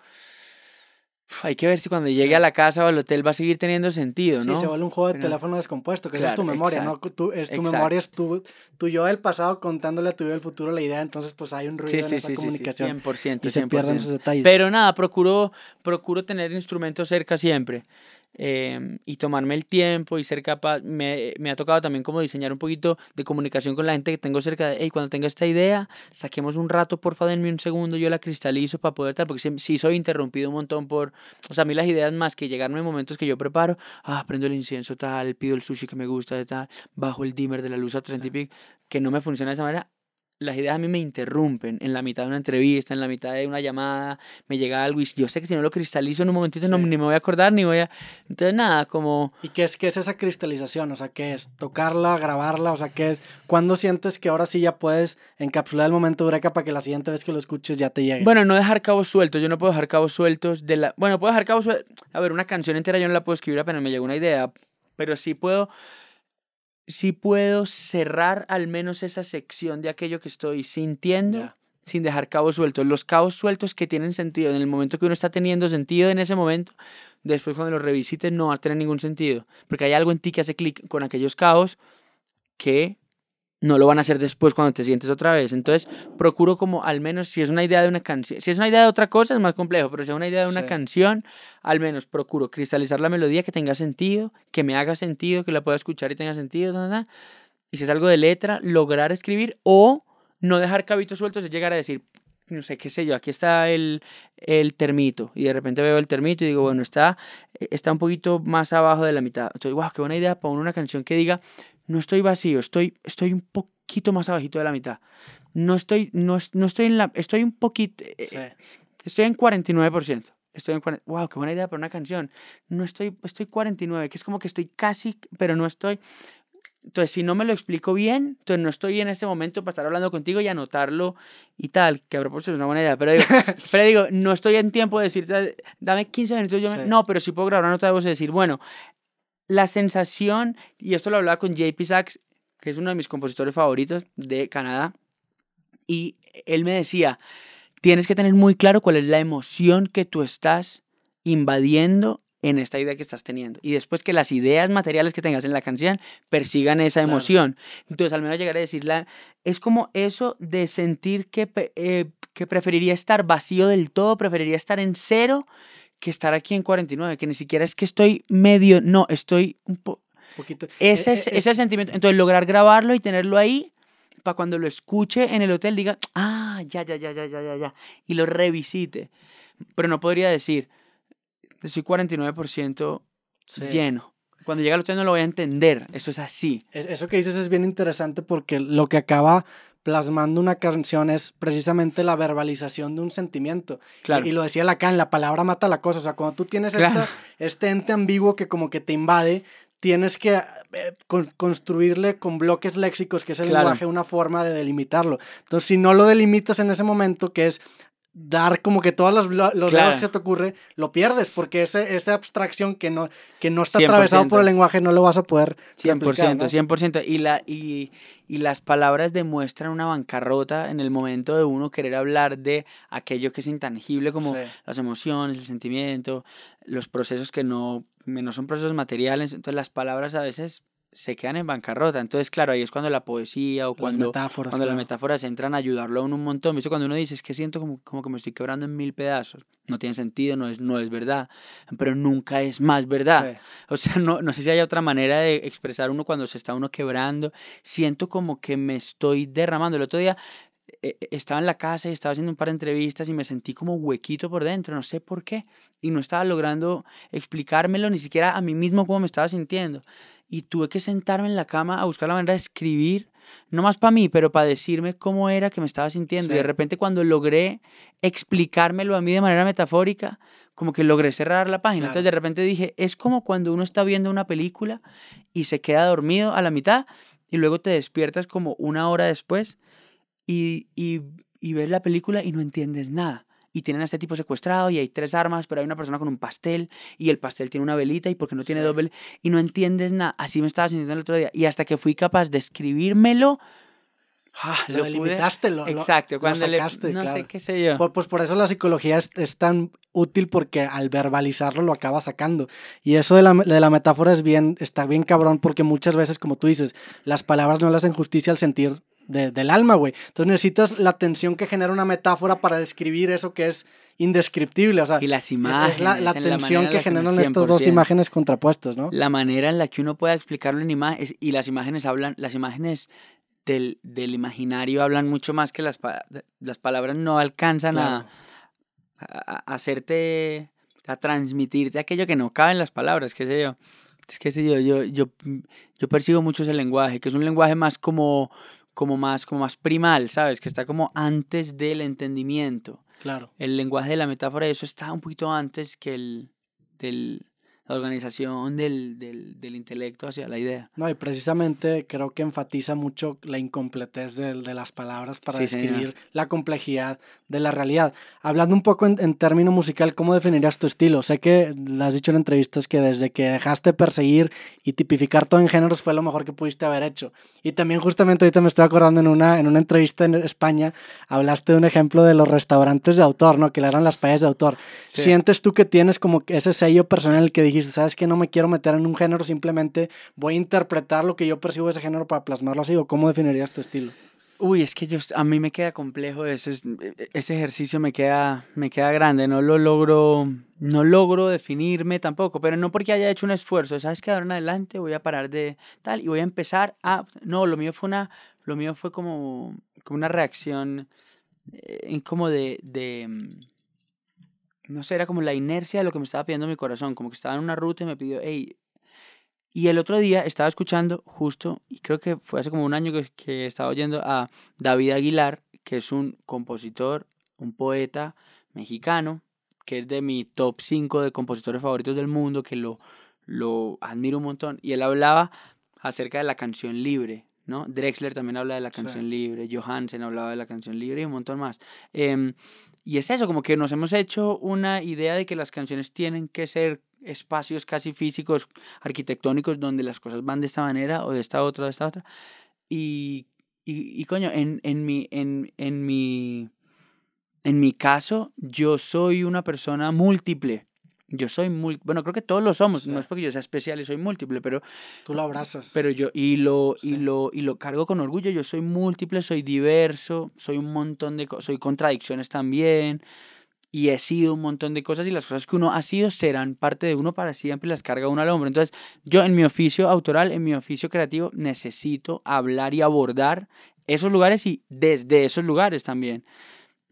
hay que ver si cuando llegue a la casa o al hotel va a seguir teniendo sentido, ¿no? se vuelve un juego de teléfono descompuesto, que es tu memoria, ¿no? es tu memoria, es tu, yo del pasado contándole a tu yo del futuro la idea, entonces pues hay un ruido sí, sí, esa comunicación. 100%, y se pierden detalles. Pero nada, procuro, procuro tener instrumentos cerca siempre. Em, y tomarme el tiempo y ser capaz, me, me, ha tocado también como diseñar un poquito de comunicación con la gente que tengo cerca de, hey, cuando tenga esta idea, saquemos un rato, por favor denme un segundo, yo la cristalizo para poder tal, porque si, soy interrumpido un montón por, o sea, a mí las ideas más que llegarme en momentos que yo preparo, ah, prendo el incienso tal, pido el sushi que me gusta de tal, bajo el dimmer de la luz a 30 y que no me funciona de esa manera, las ideas a mí me interrumpen en la mitad de una entrevista, en la mitad de una llamada, me llega algo y yo sé que si no lo cristalizo en un momentito no, ni me voy a acordar, ni voy a... Entonces nada, como... ¿Y qué es, qué es esa cristalización? O sea, ¿qué es? ¿Tocarla, grabarla? O sea, ¿qué es? ¿Cuándo sientes que ahora sí ya puedes encapsular el momento Eureka para que la siguiente vez que lo escuches ya te llegue? Bueno, no dejar cabos sueltos, yo no puedo dejar cabos sueltos de la... Bueno, puedo dejar cabos sueltos... A ver, una canción entera yo no la puedo escribir apenas me llega una idea, pero sí puedo si puedo cerrar al menos esa sección de aquello que estoy sintiendo. sin dejar cabos sueltos. Los cabos sueltos que tienen sentido en el momento que uno está teniendo sentido en ese momento, después cuando los revisites no va a tener ningún sentido, porque hay algo en ti que hace clic con aquellos cabos que no lo van a hacer después cuando te sientes otra vez. Entonces, procuro como al menos si es una idea de una canción, si es una idea de otra cosa es más complejo, pero si es una idea de una canción, al menos procuro cristalizar la melodía que tenga sentido, que me haga sentido, que la pueda escuchar y tenga sentido, y si es algo de letra, lograr escribir o no dejar cabitos sueltos y llegar a decir, no sé, qué sé yo, aquí está el, el, termito. Y de repente veo el termito y digo, bueno, está, eh, está un poquito más abajo de la mitad. Entonces, wow, qué buena idea para una canción que diga, no estoy vacío, estoy, estoy un poquito más abajito de la mitad. No estoy, no, estoy en la, estoy un poquito, eh, eh, estoy en 49%. Estoy en wow, qué buena idea para una canción. No estoy, estoy 49, que es como que estoy casi, pero no estoy. Entonces, si no me lo explico bien, entonces no estoy en ese momento para estar hablando contigo y anotarlo y tal, que a propósito es una buena idea, pero digo, *laughs* pero digo no estoy en tiempo de decirte, dame 15 minutos, no, pero si sí puedo grabar una nota de decir, bueno, la sensación, y esto lo hablaba con JP Sachs, que es uno de mis compositores favoritos de Canadá, y él me decía, tienes que tener muy claro cuál es la emoción que tú estás invadiendo en esta idea que estás teniendo. Y después que las ideas materiales que tengas en la canción persigan esa emoción. Entonces, al menos llegar a decirla, es como eso de sentir que, eh, que preferiría estar vacío del todo, preferiría estar en cero que estar aquí en 49, que ni siquiera es que estoy medio, no, estoy un poquito. Ese eh, es, el eh, eh. ese sentimiento. Entonces, lograr grabarlo y tenerlo ahí para cuando lo escuche en el hotel diga, ah, ya, ya, ya, ya, ya, ya, ya, y lo revisite. Pero no podría decir, estoy 49% lleno. Cuando llegue al hotel no lo voy a entender, eso es así. Eso que dices es bien interesante porque lo que acaba plasmando una canción es precisamente la verbalización de un sentimiento. Y, lo decía Lacan, la palabra mata la cosa. O sea, cuando tú tienes este ente ambiguo que como que te invade, tienes que eh, construirle con bloques léxicos, que es el lenguaje, una forma de delimitarlo. Entonces, si no lo delimitas en ese momento, que es dar como que todas los lados que te ocurre, lo pierdes, porque esa abstracción que no, que no está atravesado por el lenguaje no lo vas a poder. 100%, 100%. Y, la, y, las palabras demuestran una bancarrota en el momento de uno querer hablar de aquello que es intangible, como las emociones, el sentimiento, los procesos que no, no son procesos materiales. Entonces las palabras a veces se quedan en bancarrota. Entonces, claro, ahí es cuando la poesía o cuando las metáforas, cuando las metáforas entran a ayudarlo a un montón. visto Cuando uno dice, es que siento como, como que me estoy quebrando en mil pedazos. No tiene sentido, no es, no es verdad, pero nunca es más verdad. O sea, no, no sé si hay otra manera de expresar uno cuando se está uno quebrando. Siento como que me estoy derramando. El otro día eh, eh, estaba en la casa y estaba haciendo un par de entrevistas y me sentí como huequito por dentro, no sé por qué. Y no estaba logrando explicármelo ni siquiera a mí mismo cómo me estaba sintiendo y tuve que sentarme en la cama a buscar la manera de escribir, no más para mí, pero para decirme cómo era que me estaba sintiendo. Y de repente cuando logré explicármelo a mí de manera metafórica, como que logré cerrar la página. Entonces de repente dije, es como cuando uno está viendo una película y se queda dormido a la mitad y luego te despiertas como una hora después y, y, y ves la película y no entiendes nada y tienen a este tipo secuestrado y hay tres armas, pero hay una persona con un pastel y el pastel tiene una velita y porque no tiene doble y no entiendes nada. Así me estaba sintiendo el otro día y hasta que fui capaz de escribírmelo ah, lo, delimitaste, Exacto, cuando lo sacaste, no sé qué sé yo. pues por eso la psicología es, tan útil porque al verbalizarlo lo acaba sacando. Y eso de la, de la metáfora es bien, está bien cabrón porque muchas veces, como tú dices, las palabras no le hacen justicia al sentir del alma, güey. Entonces necesitas la tensión que genera una metáfora para describir eso que es indescriptible. O sea, y las imágenes. Es, la, tensión que, generan estas dos imágenes contrapuestas, ¿no? La manera en la que uno pueda explicarlo en imágenes y las imágenes hablan, las imágenes del, del imaginario hablan mucho más que las, las palabras no alcanzan a, a, hacerte, a transmitirte aquello que no cabe en las palabras, qué sé yo. Es que sé yo, yo, yo, yo persigo mucho ese lenguaje, que es un lenguaje más como, como más, como más primal, ¿sabes? Que está como antes del entendimiento. Claro. El lenguaje de la metáfora, eso está un poquito antes que el del, organización del, del, del, intelecto hacia la idea. No, y precisamente creo que enfatiza mucho la incompletez de, de las palabras para describir la complejidad de la realidad. Hablando un poco en, en término musical, ¿cómo definirías tu estilo? Sé que has dicho en entrevistas que desde que dejaste perseguir y tipificar todo en géneros fue lo mejor que pudiste haber hecho. Y también justamente ahorita me estoy acordando en una, en una entrevista en España, hablaste de un ejemplo de los restaurantes de autor, ¿no? Que eran las payas de autor. ¿Sientes tú que tienes como ese sello personal que dijiste ¿sabes que No me quiero meter en un género, simplemente voy a interpretar lo que yo percibo de ese género para plasmarlo así, o cómo definirías tu estilo? Uy, es que a mí me queda complejo ese, e, e, ese ejercicio, me queda, me queda grande, no lo logro, no logro definirme tampoco, pero no porque haya hecho un esfuerzo, sabes que ahora en adelante voy a parar de tal y voy a empezar a, no, lo mío fue una, lo mío fue como, una reacción eh, como de, mm, no sé, era como la inercia de lo que me estaba pidiendo mi corazón, como que estaba en una ruta y me pidió, hey. Y el otro día estaba escuchando justo, y creo que fue hace como un año que, estaba oyendo a David Aguilar, que es un compositor, un poeta mexicano, que es de mi top 5 de compositores favoritos del mundo, que lo, lo admiro un montón. Y él hablaba acerca de la canción libre, ¿no? Drexler también habla de la canción libre, Johansen hablaba de la canción libre y un montón más. Eh, y es eso, como que nos hemos hecho una idea de que las canciones tienen que ser espacios casi físicos, arquitectónicos, donde las cosas van de esta manera o de esta otra, de esta otra. Y, coño, en, mi, en, mi, en mi caso, yo soy una persona múltiple yo soy múltiple. Bueno, creo que todos lo somos. No es porque yo sea especial y soy múltiple, pero. Tú lo abrazas. Pero yo. Y lo, y lo, y lo cargo con orgullo. Yo soy múltiple, soy diverso, soy un montón de cosas. Soy contradicciones también. Y he sido un montón de cosas. Y las cosas que uno ha sido serán parte de uno para siempre. Las carga uno al hombre. Entonces, yo en mi oficio autoral, en mi oficio creativo, necesito hablar y abordar esos lugares y desde esos lugares también.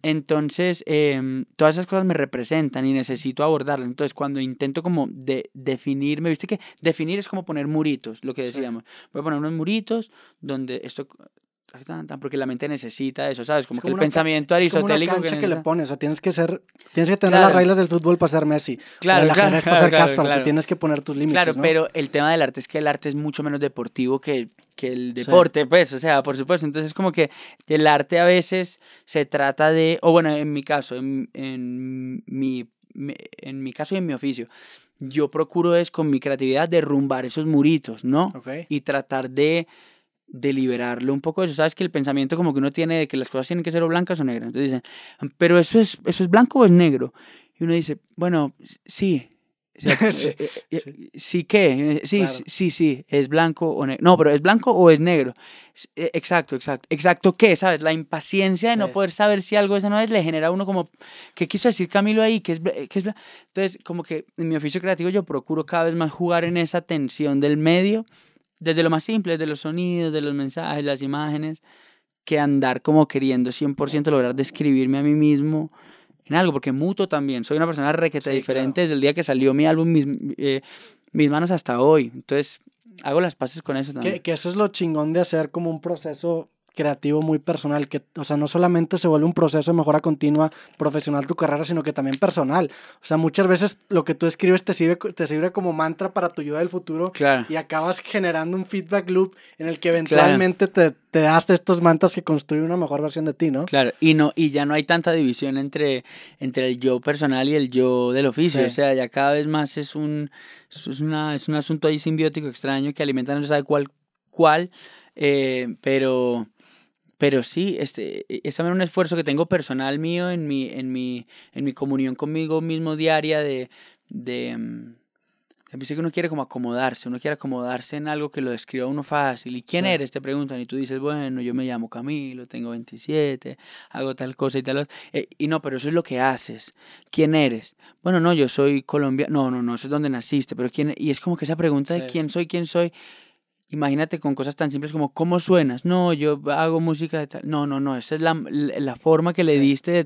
Entonces, em, todas esas cosas me representan y necesito abordarlas. Entonces, cuando intento como de definirme, viste que definir es como poner muritos, lo que decíamos. Voy a poner unos muritos donde esto porque la mente necesita eso, ¿sabes? Como, que el pensamiento aristotélico. cancha que, le pones, o sea, tienes que ser, tienes que tener las reglas del fútbol para ser Messi, claro, la para ser tienes que poner tus límites. Claro, pero el tema del arte es que el arte es mucho menos deportivo que, el deporte, pues, o sea, por supuesto. Entonces, como que el arte a veces se trata de, o bueno, en mi caso, en, en mi, en mi caso y en mi oficio, yo procuro es con mi creatividad derrumbar esos muritos, ¿no? Y tratar de de un poco eso. Sabes que el pensamiento como que uno tiene de que las cosas tienen que ser o blancas o negras. Entonces dicen, pero eso es, eso es blanco o es negro. Y uno dice, bueno, sí. *laughs* sí, eh, eh, sí. Eh, sí, sí, sí, es blanco o negro. No, pero es blanco o es negro. Exacto, exacto. Exacto qué, ¿sabes? La impaciencia de no poder saber si algo o no es le genera a uno como, ¿qué quiso decir Camilo ahí? que es, es Entonces, como que en mi oficio creativo yo procuro cada vez más jugar en esa tensión del medio desde lo más simple, de los sonidos, de los mensajes, las imágenes, que andar como queriendo 100% lograr describirme a mí mismo en algo, porque muto también, soy una persona requete diferente desde el día que salió mi álbum, eh, mis, manos hasta hoy, entonces hago las paces con eso también. Que, que eso es lo chingón de hacer como un proceso creativo muy personal, que, o sea, no solamente se vuelve un proceso de mejora continua profesional tu carrera, sino que también personal. O sea, muchas veces lo que tú escribes te sirve, te sirve como mantra para tu ayuda del futuro y acabas generando un feedback loop en el que eventualmente te, te das estos mantras que construyen una mejor versión de ti, ¿no? Claro, y, no, y ya no hay tanta división entre, entre el yo personal y el yo del oficio, o sea, ya cada vez más es un, es, una, es un asunto ahí simbiótico extraño que alimenta no se sabe cuál, cuál eh, pero pero sí, este, e, es también un esfuerzo que tengo personal mío en mi, en mi, en mi comunión conmigo mismo diaria de... de mm, que uno quiere como acomodarse, uno quiere acomodarse en algo que lo describa uno fácil. ¿Y quién eres? Te preguntan y tú dices, bueno, yo me llamo Camilo, tengo 27, hago tal cosa y tal eh, y no, pero eso es lo que haces. ¿Quién eres? Bueno, no, yo soy colombiano. No, no, no, eso es donde naciste. Pero quién... Y es como que esa pregunta de quién soy, quién soy Imagínate con cosas tan simples como cómo suenas. No, yo hago música de tal. No, no, no. Esa es la, la forma que le diste.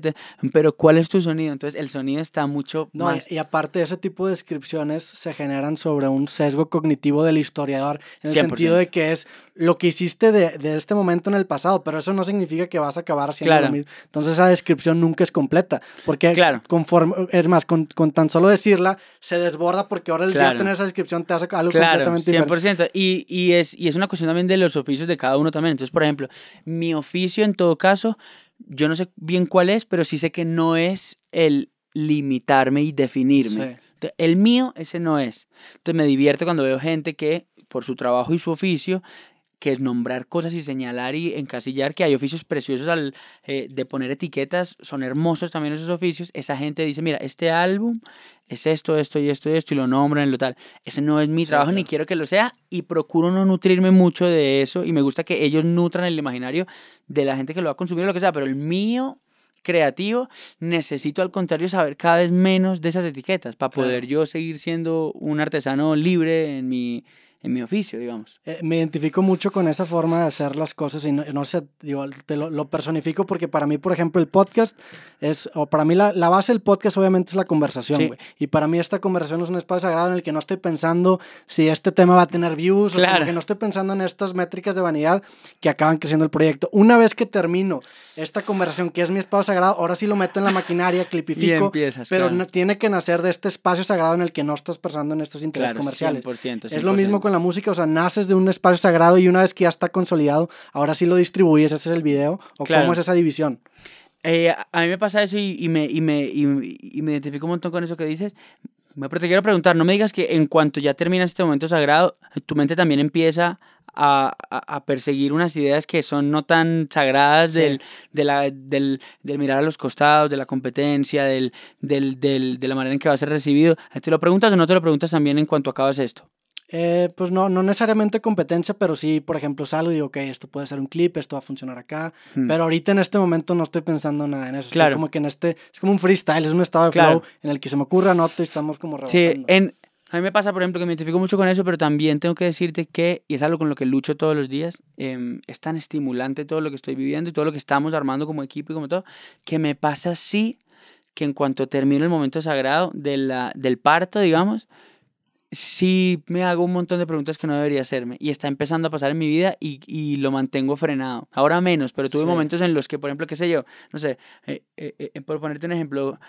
pero ¿cuál es tu sonido? Entonces el sonido está mucho no, Y aparte ese tipo de descripciones se generan sobre un sesgo cognitivo del historiador en el sentido de que es lo que hiciste de, de, este momento en el pasado, pero eso no significa que vas a acabar haciendo lo mismo. Entonces esa descripción nunca es completa, porque conforme, es más, con, con, tan solo decirla, se desborda porque ahora el día de tener esa descripción te hace algo completamente 100%. diferente. Y, y, es, y es una cuestión también de los oficios de cada uno también. Entonces, por ejemplo, mi oficio en todo caso, yo no sé bien cuál es, pero sí sé que no es el limitarme y definirme. el mío, ese no es. Entonces me divierto cuando veo gente que por su trabajo y su oficio que es nombrar cosas y señalar y encasillar, que hay oficios preciosos al, eh, de poner etiquetas, son hermosos también esos oficios, esa gente dice, mira, este álbum es esto, esto y esto y esto, y lo nombran, lo tal. Ese no es mi trabajo, ni quiero que lo sea, y procuro no nutrirme mucho de eso, y me gusta que ellos nutran el imaginario de la gente que lo va a consumir lo que sea, pero el mío creativo, necesito al contrario saber cada vez menos de esas etiquetas para poder yo seguir siendo un artesano libre en mi en mi oficio, digamos. Eh, me identifico mucho con esa forma de hacer las cosas y no, sé, digo, te lo, personifico porque para mí, por ejemplo, el podcast es, o para mí la, base del podcast obviamente es la conversación, güey, Y para mí esta conversación es un espacio sagrado en el que no estoy pensando si este tema va a tener views, o que no estoy pensando en estas métricas de vanidad que acaban creciendo el proyecto. Una vez que termino esta conversación, que es mi espacio sagrado, ahora sí lo meto en la maquinaria, *laughs* clipifico, y pero no, tiene que nacer de este espacio sagrado en el que no estás pensando en estos intereses comerciales. 100%, Es lo mismo con la música, o sea, naces de un espacio sagrado y una vez que ya está consolidado, ahora sí lo distribuyes, ese es el video, o cómo es esa división. Eh, a mí me pasa eso y, me, identifico un montón con eso que dices. Pero te quiero preguntar, no me digas que en cuanto ya terminas este momento sagrado, tu mente también empieza a, perseguir unas ideas que son no tan sagradas del, de mirar a los costados, de la competencia, de la manera en que va a ser recibido. ¿Te lo preguntas o no te lo preguntas también en cuanto acabas esto? Eh, pues no, no necesariamente competencia, pero sí, por ejemplo, salgo y digo, ok, esto puede ser un clip, esto va a funcionar acá. Pero ahorita en este momento no estoy pensando nada en eso. Claro. como que en este, es como un freestyle, es un estado de flow en el que se me ocurra no y estamos como rebotando. Sí, a mí me pasa, por ejemplo, que me identifico mucho con eso, pero también tengo que decirte que, y es algo con lo que lucho todos los días, em, es tan estimulante todo lo que estoy viviendo y todo lo que estamos armando como equipo y como todo, que me pasa así que en cuanto termino el momento sagrado de la, del parto, digamos, sí me hago un montón de preguntas que no debería hacerme y está empezando a pasar en mi vida y, lo mantengo frenado. Ahora menos, pero tuve momentos en los que, por ejemplo, qué sé yo, no sé, eh, eh, eh, por ponerte un ejemplo,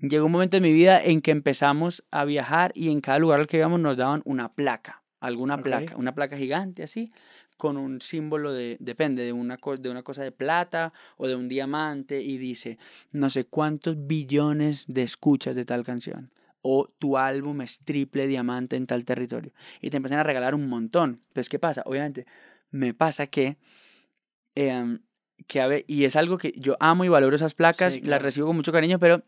llegó un momento en mi vida en que empezamos a viajar y en cada lugar al que íbamos nos daban una placa, alguna placa, una placa gigante así, con un símbolo de, depende, de una, de una cosa de plata o de un diamante y dice, no sé cuántos billones de escuchas de tal canción o tu álbum es triple diamante en tal territorio. Y te empiezan a regalar un montón. Entonces, ¿qué pasa? Obviamente, me pasa que... Em, que y es algo que yo amo y valoro esas placas, las recibo con mucho cariño, pero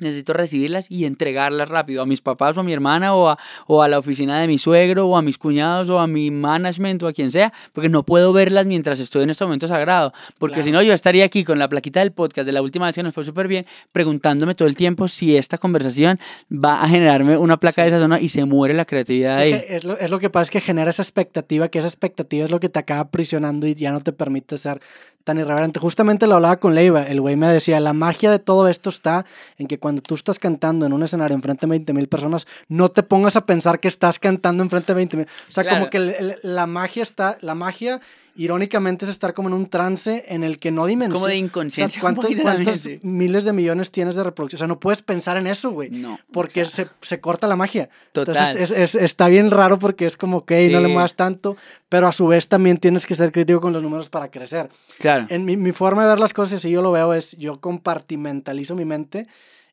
necesito recibirlas y entregarlas rápido a mis papás o a mi hermana o a, o a, la oficina de mi suegro o a mis cuñados o a mi management o a quien sea, porque no puedo verlas mientras estoy en este momento sagrado, porque si no yo estaría aquí con la plaquita del podcast de la última vez que nos fue súper bien, preguntándome todo el tiempo si esta conversación va a generarme una placa de esa zona y se muere la creatividad ahí. Es lo, es lo que pasa es que genera esa expectativa, que esa expectativa es lo que te acaba aprisionando y ya no te permite ser tan irreverente. Justamente lo hablaba con Leiva, el güey me decía, la magia de todo esto está en que cuando cuando tú estás cantando en un escenario enfrente de 20 mil personas, no te pongas a pensar que estás cantando enfrente de 20 mil. O sea, como que la magia está, la magia irónicamente es estar como en un trance en el que no dimensionas. Como de inconsciencia. O sea, *laughs* ¿cuántos, miles de millones tienes de reproducción? O sea, no puedes pensar en eso, güey. No. Porque se, corta la magia. Total. Entonces está bien raro porque es como, ok, no le muevas tanto, pero a su vez también tienes que ser crítico con los números para crecer. Claro. En mi, forma de ver las cosas, y yo lo veo, es yo compartimentalizo mi mente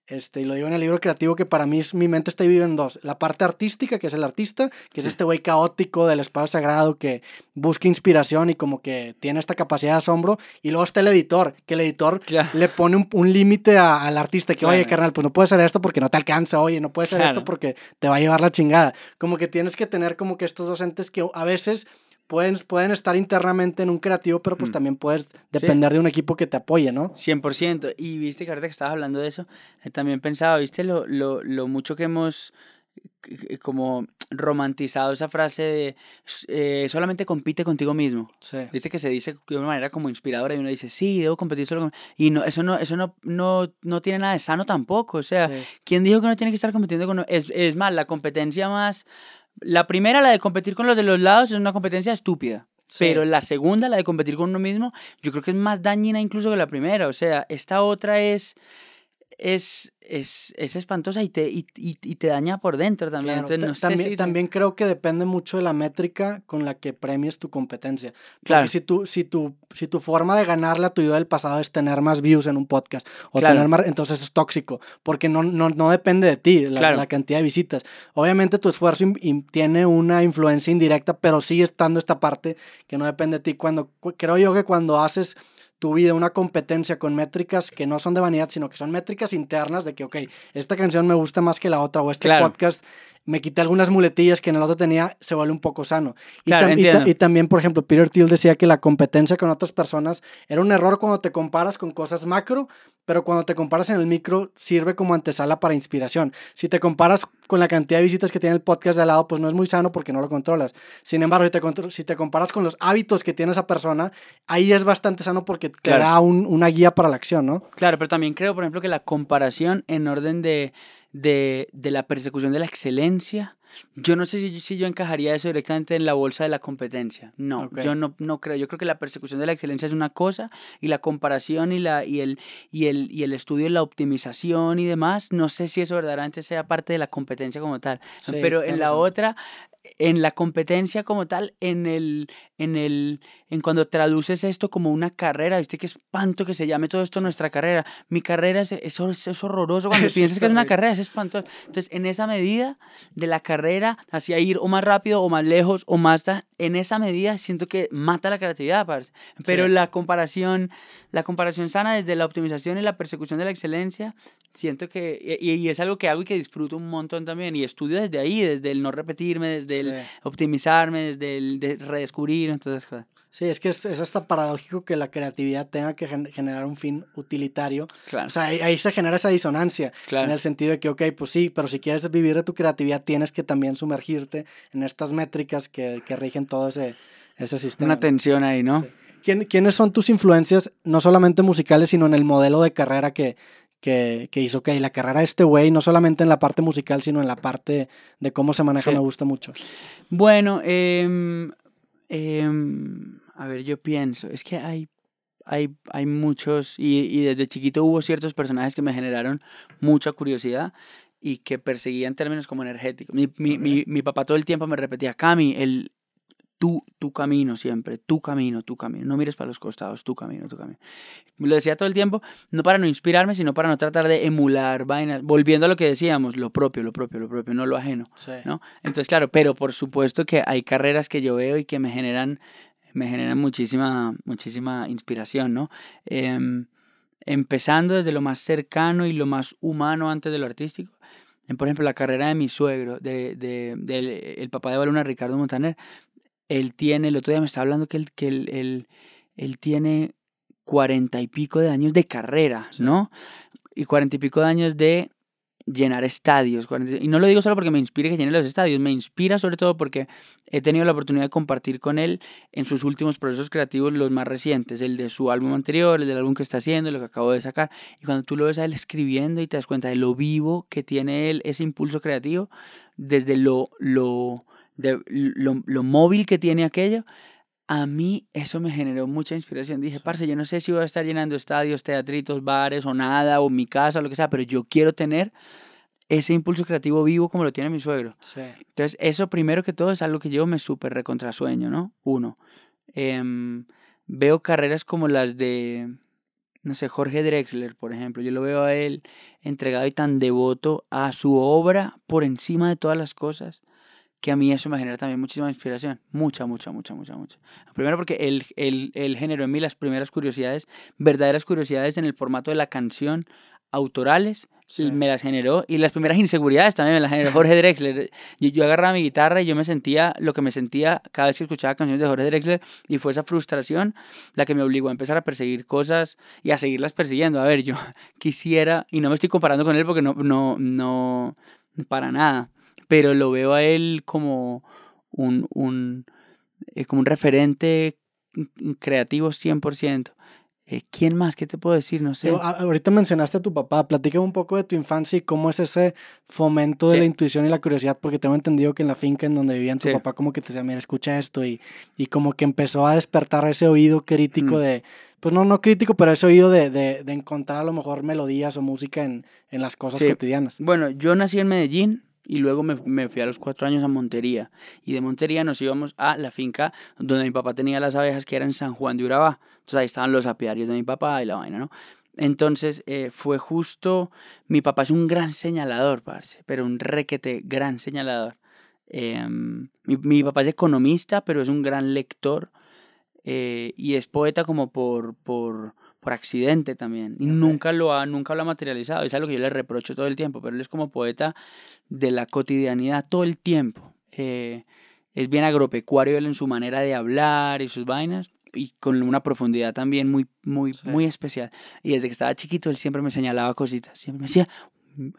este, y lo digo en el libro creativo que para mí mi mente está dividida en dos. La parte artística, que es el artista, que es este güey caótico del espacio sagrado que busca inspiración y como que tiene esta capacidad de asombro. Y luego está el editor, que el editor le pone un, límite al artista, que oye, carnal, pues no puedes hacer esto porque no te alcanza, oye, no puedes hacer esto porque te va a llevar la chingada. Como que tienes que tener como que estos dos entes que a veces pueden, pueden estar internamente en un creativo, pero pues mm. también puedes depender de un equipo que te apoye, ¿no? 100%. Y viste que ahorita que estabas hablando de eso, eh, también pensaba, viste lo, lo, lo mucho que hemos como romantizado esa frase de eh, solamente compite contigo mismo. Sí. Dice que se dice de una manera como inspiradora y uno dice, sí, debo competir solo con... Y no, eso, no, eso no, no, no tiene nada de sano tampoco. O sea, ¿quién dijo que no tiene que estar compitiendo con... Es, es más, la competencia más la primera, la de competir con los de los lados, es una competencia estúpida. Pero la segunda, la de competir con uno mismo, yo creo que es más dañina incluso que la primera. O sea, esta otra es es, es, espantosa y te, te daña por dentro también. también, creo que depende mucho de la métrica con la que premies tu competencia. si, tu, si, si tu forma de ganar la tuya del pasado es tener más views en un podcast o entonces es tóxico, porque no, no, depende de ti la, cantidad de visitas. Obviamente tu esfuerzo tiene una influencia indirecta, pero sigue estando esta parte que no depende de ti. Cuando, creo yo que cuando haces tu vida una competencia con métricas que no son de vanidad, sino que son métricas internas de que, ok, esta canción me gusta más que la otra o este podcast me quité algunas muletillas que en el otro tenía, se vuelve un poco sano. Y, y, también, por ejemplo, Peter Thiel decía que la competencia con otras personas era un error cuando te comparas con cosas macro, pero cuando te comparas en el micro sirve como antesala para inspiración. Si te comparas con la cantidad de visitas que tiene el podcast de al lado, pues no es muy sano porque no lo controlas. Sin embargo, si te, si te comparas con los hábitos que tiene esa persona, ahí es bastante sano porque te da una guía para la acción, ¿no? Claro, pero también creo, por ejemplo, que la comparación en orden de de, la persecución de la excelencia. Yo no sé si, yo encajaría eso directamente en la bolsa de la competencia. No, yo no, no, creo. Yo creo que la persecución de la excelencia es una cosa y la comparación y, la, y, el, y, el, y el estudio, la optimización y demás, no sé si eso verdaderamente sea parte de la competencia como tal. Pero en la otra, en la competencia como tal, en el, en el, en cuando traduces esto como una carrera, viste qué espanto que se llame todo esto nuestra carrera. Mi carrera es, es, es horroroso cuando *laughs* piensas que es una carrera, es espantoso. Entonces, en esa medida de la carrera, hacia ir o más rápido o más lejos o más, en esa medida siento que mata la creatividad, parce. pero la comparación, la comparación sana desde la optimización y la persecución de la excelencia, siento que, y, es algo que hago y que disfruto un montón también, y estudio desde ahí, desde el no repetirme, desde el optimizarme, desde el redescubrir, entonces Sí, es que es, hasta paradójico que la creatividad tenga que generar un fin utilitario. O sea, ahí, se genera esa disonancia. Claro. En el sentido de que, ok, pues sí, pero si quieres vivir de tu creatividad, tienes que también sumergirte en estas métricas que, que rigen todo ese, ese sistema. Una tensión ahí, ¿no? ¿Quién, ¿Quiénes son tus influencias, no solamente musicales, sino en el modelo de carrera que, que, hizo que la carrera de este güey, no solamente en la parte musical, sino en la parte de cómo se maneja, me gusta mucho. Bueno, em, em, a ver, yo pienso, es que hay, hay, hay muchos, y, desde chiquito hubo ciertos personajes que me generaron mucha curiosidad y que perseguían términos como energéticos. Mi, mi, mi, papá todo el tiempo me repetía, Cami, el, tu camino siempre, tu camino, tu camino. No mires para los costados, tu camino, tu camino. Lo decía todo el tiempo, no para no inspirarme, sino para no tratar de emular vainas, volviendo a lo que decíamos, lo propio, lo propio, lo propio, no lo ajeno. ¿no? Entonces, claro, pero por supuesto que hay carreras que yo veo y que me generan, me generan muchísima, muchísima inspiración, ¿no? Em, empezando desde lo más cercano y lo más humano antes de lo artístico por ejemplo, la carrera de mi suegro, del el papá de balona Ricardo Montaner, él tiene, el otro día me estaba hablando que él, que tiene cuarenta y pico de años de carrera, ¿no? Y cuarenta y pico de años de llenar estadios. y no lo digo solo porque me inspire que llene los estadios, me inspira sobre todo porque he tenido la oportunidad de compartir con él en sus últimos procesos creativos, los más recientes, el de su álbum anterior, el del álbum que está haciendo, lo que acabo de sacar. Y cuando tú lo ves a él escribiendo y te das cuenta de lo vivo que tiene él, ese impulso creativo, desde lo, lo, de lo, móvil que tiene aquello, a mí eso me generó mucha inspiración. Dije, parce, yo no sé si voy a estar llenando estadios, teatritos, bares o nada, o mi casa, lo que sea, pero yo quiero tener ese impulso creativo vivo como lo tiene mi suegro. Entonces, eso primero que todo es algo que yo me súper recontrasueño, ¿no? Uno. Em, veo carreras como las de, no sé, Jorge Drexler, por ejemplo. Yo lo veo a él entregado y tan devoto a su obra por encima de todas las cosas que a mí eso me genera también muchísima inspiración. Mucha, mucha, mucha, mucha, mucha. Primero porque el género generó en mí las primeras curiosidades, verdaderas curiosidades en el formato de la canción, autorales, me las generó. Y las primeras inseguridades también me las generó Jorge Drexler. Yo, yo, agarraba mi guitarra y yo me sentía lo que me sentía cada vez que escuchaba canciones de Jorge Drexler. Y fue esa frustración la que me obligó a empezar a perseguir cosas y a seguirlas persiguiendo. A ver, yo *laughs* quisiera, y no me estoy comparando con él porque no, no, no, para nada pero lo veo a él como un, un, eh, como un referente mm, mm, creativo 100%. Eh, ¿Quién más? ¿Qué te puedo decir? No sé. ahorita mencionaste a tu papá. Platícame un poco de tu infancia y cómo es ese fomento de la intuición y la curiosidad, porque tengo entendido que en la finca en donde vivían tu papá como que te decía, mira, escucha esto y, y, como que empezó a despertar ese oído crítico mm. de, pues no, no crítico, pero ese oído de, encontrar a lo mejor melodías o música en, en las cosas cotidianas. Bueno, yo nací en Medellín, y luego me, fui a los cuatro años a Montería. Y de Montería nos íbamos a la finca donde mi papá tenía las abejas, que era en San Juan de Urabá. Entonces ahí estaban los apiarios de mi papá y la vaina, ¿no? Entonces eh, fue justo. Mi papá es un gran señalador, parce, pero un requete gran señalador. Em, mi, papá es economista, pero es un gran lector. Eh, y es poeta como por, por, por accidente también. Y nunca, lo ha, nunca lo ha materializado. Es algo que yo le reprocho todo el tiempo, pero él es como poeta de la cotidianidad todo el tiempo. Eh, es bien agropecuario él en su manera de hablar y sus vainas y con una profundidad también muy, muy, muy especial. Y desde que estaba chiquito, él siempre me señalaba cositas. Siempre me decía,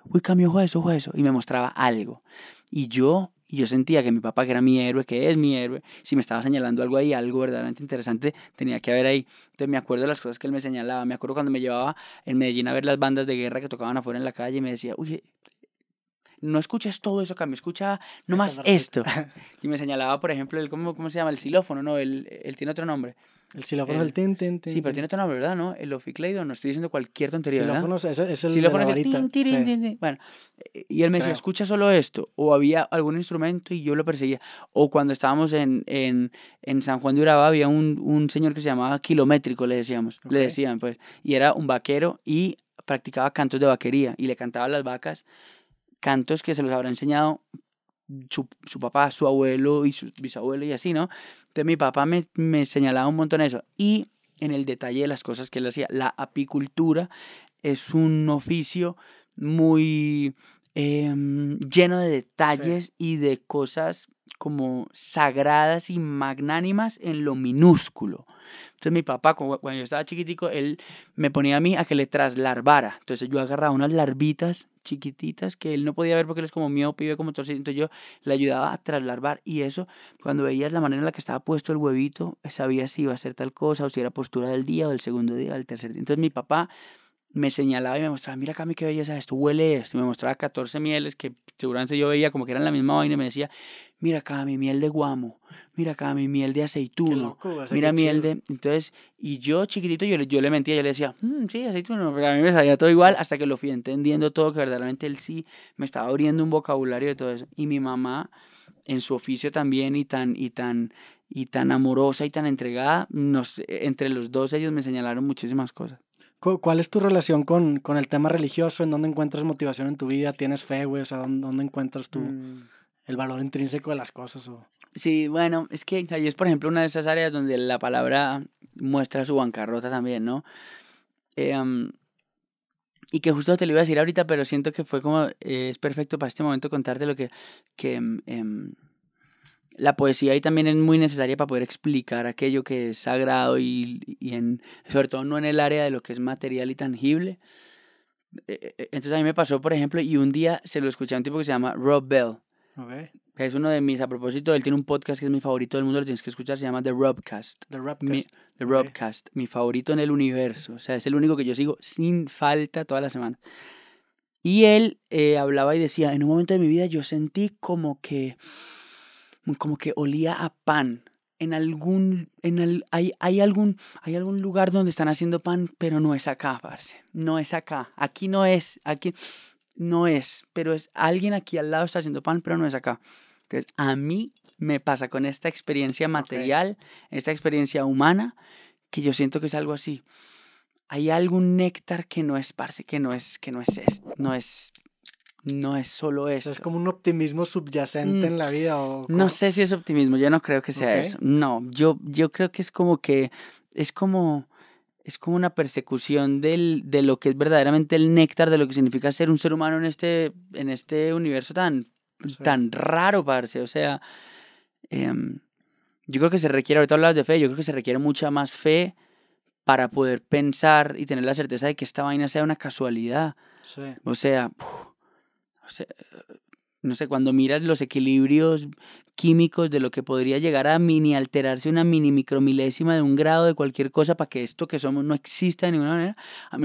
uy, cambio, ojo eso, ojo eso. Y me mostraba algo. Y yo y yo sentía que mi papá, que era mi héroe, que es mi héroe, si me estaba señalando algo ahí, algo verdaderamente interesante, tenía que haber ahí. Entonces me acuerdo de las cosas que él me señalaba, me acuerdo cuando me llevaba en Medellín a ver las bandas de guerra que tocaban afuera en la calle y me decía, uy, no escuches todo eso, cambio, escucha nomás esto. *laughs* y me señalaba, por ejemplo, el, ¿cómo, ¿cómo se llama? El xilófono, ¿no? Él, tiene otro nombre. El xilófono es el tin, Sí, pero tiene otro nombre, ¿verdad? El oficleido, no estoy diciendo cualquier tontería, Es, el xilófono de es Bueno, y él me decía, escucha solo esto. O había algún instrumento y yo lo perseguía. O cuando estábamos en, en, San Juan de Urabá había un, un señor que se llamaba Kilométrico, le decíamos. Le decían, pues. Y era un vaquero y practicaba cantos de vaquería y le cantaba las vacas cantos que se los habrá enseñado su, papá, su abuelo y su bisabuelo y así, ¿no? Entonces mi papá me, señalaba un montón eso. Y en el detalle de las cosas que él hacía, la apicultura es un oficio muy em, lleno de detalles y de cosas como sagradas y magnánimas en lo minúsculo. Entonces mi papá, cuando yo estaba chiquitico, él me ponía a mí a que le traslarbara. Entonces yo agarraba unas larvitas chiquititas que él no podía ver porque él es como mío, pibe como torcido. Entonces yo le ayudaba a traslarbar y eso, cuando veías la manera en la que estaba puesto el huevito, sabías si iba a ser tal cosa o si era postura del día o del segundo día o del tercer día. Entonces mi papá me señalaba y me mostraba, mira Cami, qué belleza esto, huele esto. Y me mostraba 14 mieles que seguramente yo veía como que eran la misma vaina y me decía, mira acá mi miel de guamo, mira acá mi miel de aceituno, mira miel de... Entonces, y yo chiquitito, yo, yo le mentía, yo le decía, mm, sí, aceituno, pero a mí me salía todo igual hasta que lo fui entendiendo todo, que verdaderamente él sí me estaba abriendo un vocabulario de todo eso. Y mi mamá, en su oficio también y tan, y tan, y tan amorosa y tan entregada, nos, eh, entre los dos ellos me señalaron muchísimas cosas. ¿Cuál es tu relación con, el tema religioso? ¿En dónde encuentras motivación en tu vida? ¿Tienes fe, güey? O sea, ¿dónde, encuentras tu, mm. el valor intrínseco de las cosas? O... Sí, bueno, es que ahí es, por ejemplo, una de esas áreas donde la palabra muestra su bancarrota también, ¿no? Em, y que justo te lo iba a decir ahorita, pero siento que fue como, eh, es perfecto para este momento contarte lo que, que em, em, la poesía ahí también es muy necesaria para poder explicar aquello que es sagrado y, y sobre todo no en el área de lo que es material y tangible. E, e, e, entonces a mí me pasó, por ejemplo, y un día se lo escuché a un tipo que se llama Rob Bell. Okay. Es uno de mis, a propósito, él tiene un podcast que es mi favorito del mundo, lo tienes que escuchar, se llama The Robcast. The Robcast. The Robcast, mi favorito en el universo. O sea, es el único que yo sigo sin falta toda la semana. Y él eh, hablaba y decía, en un momento de mi vida yo sentí como que como que olía a pan. En algún, en hay, hay, algún, hay algún lugar donde están haciendo pan, pero no es acá, parce. No es acá. Aquí no es, aquí no es, pero es alguien aquí al lado está haciendo pan, pero no es acá. Entonces, a mí me pasa con esta experiencia material, esta experiencia humana, que yo siento que es algo así. Hay algún néctar que no es parce, que no es, que no es, no es no es solo eso. Es como un optimismo subyacente mm, en la vida. no sé si es optimismo, yo no creo que sea eso. No, yo, yo creo que es como que es como es como una persecución de lo que es verdaderamente el néctar de lo que significa ser un ser humano en este, en este universo tan, tan raro, parce. O sea, em, yo creo que se requiere, ahorita hablabas de fe, yo creo que se requiere mucha más fe para poder pensar y tener la certeza de que esta vaina sea una casualidad. O sea, no sé, cuando miras los equilibrios químicos de lo que podría llegar a mini alterarse una mini micromilésima de un grado de cualquier cosa para que esto que somos no exista de ninguna manera, a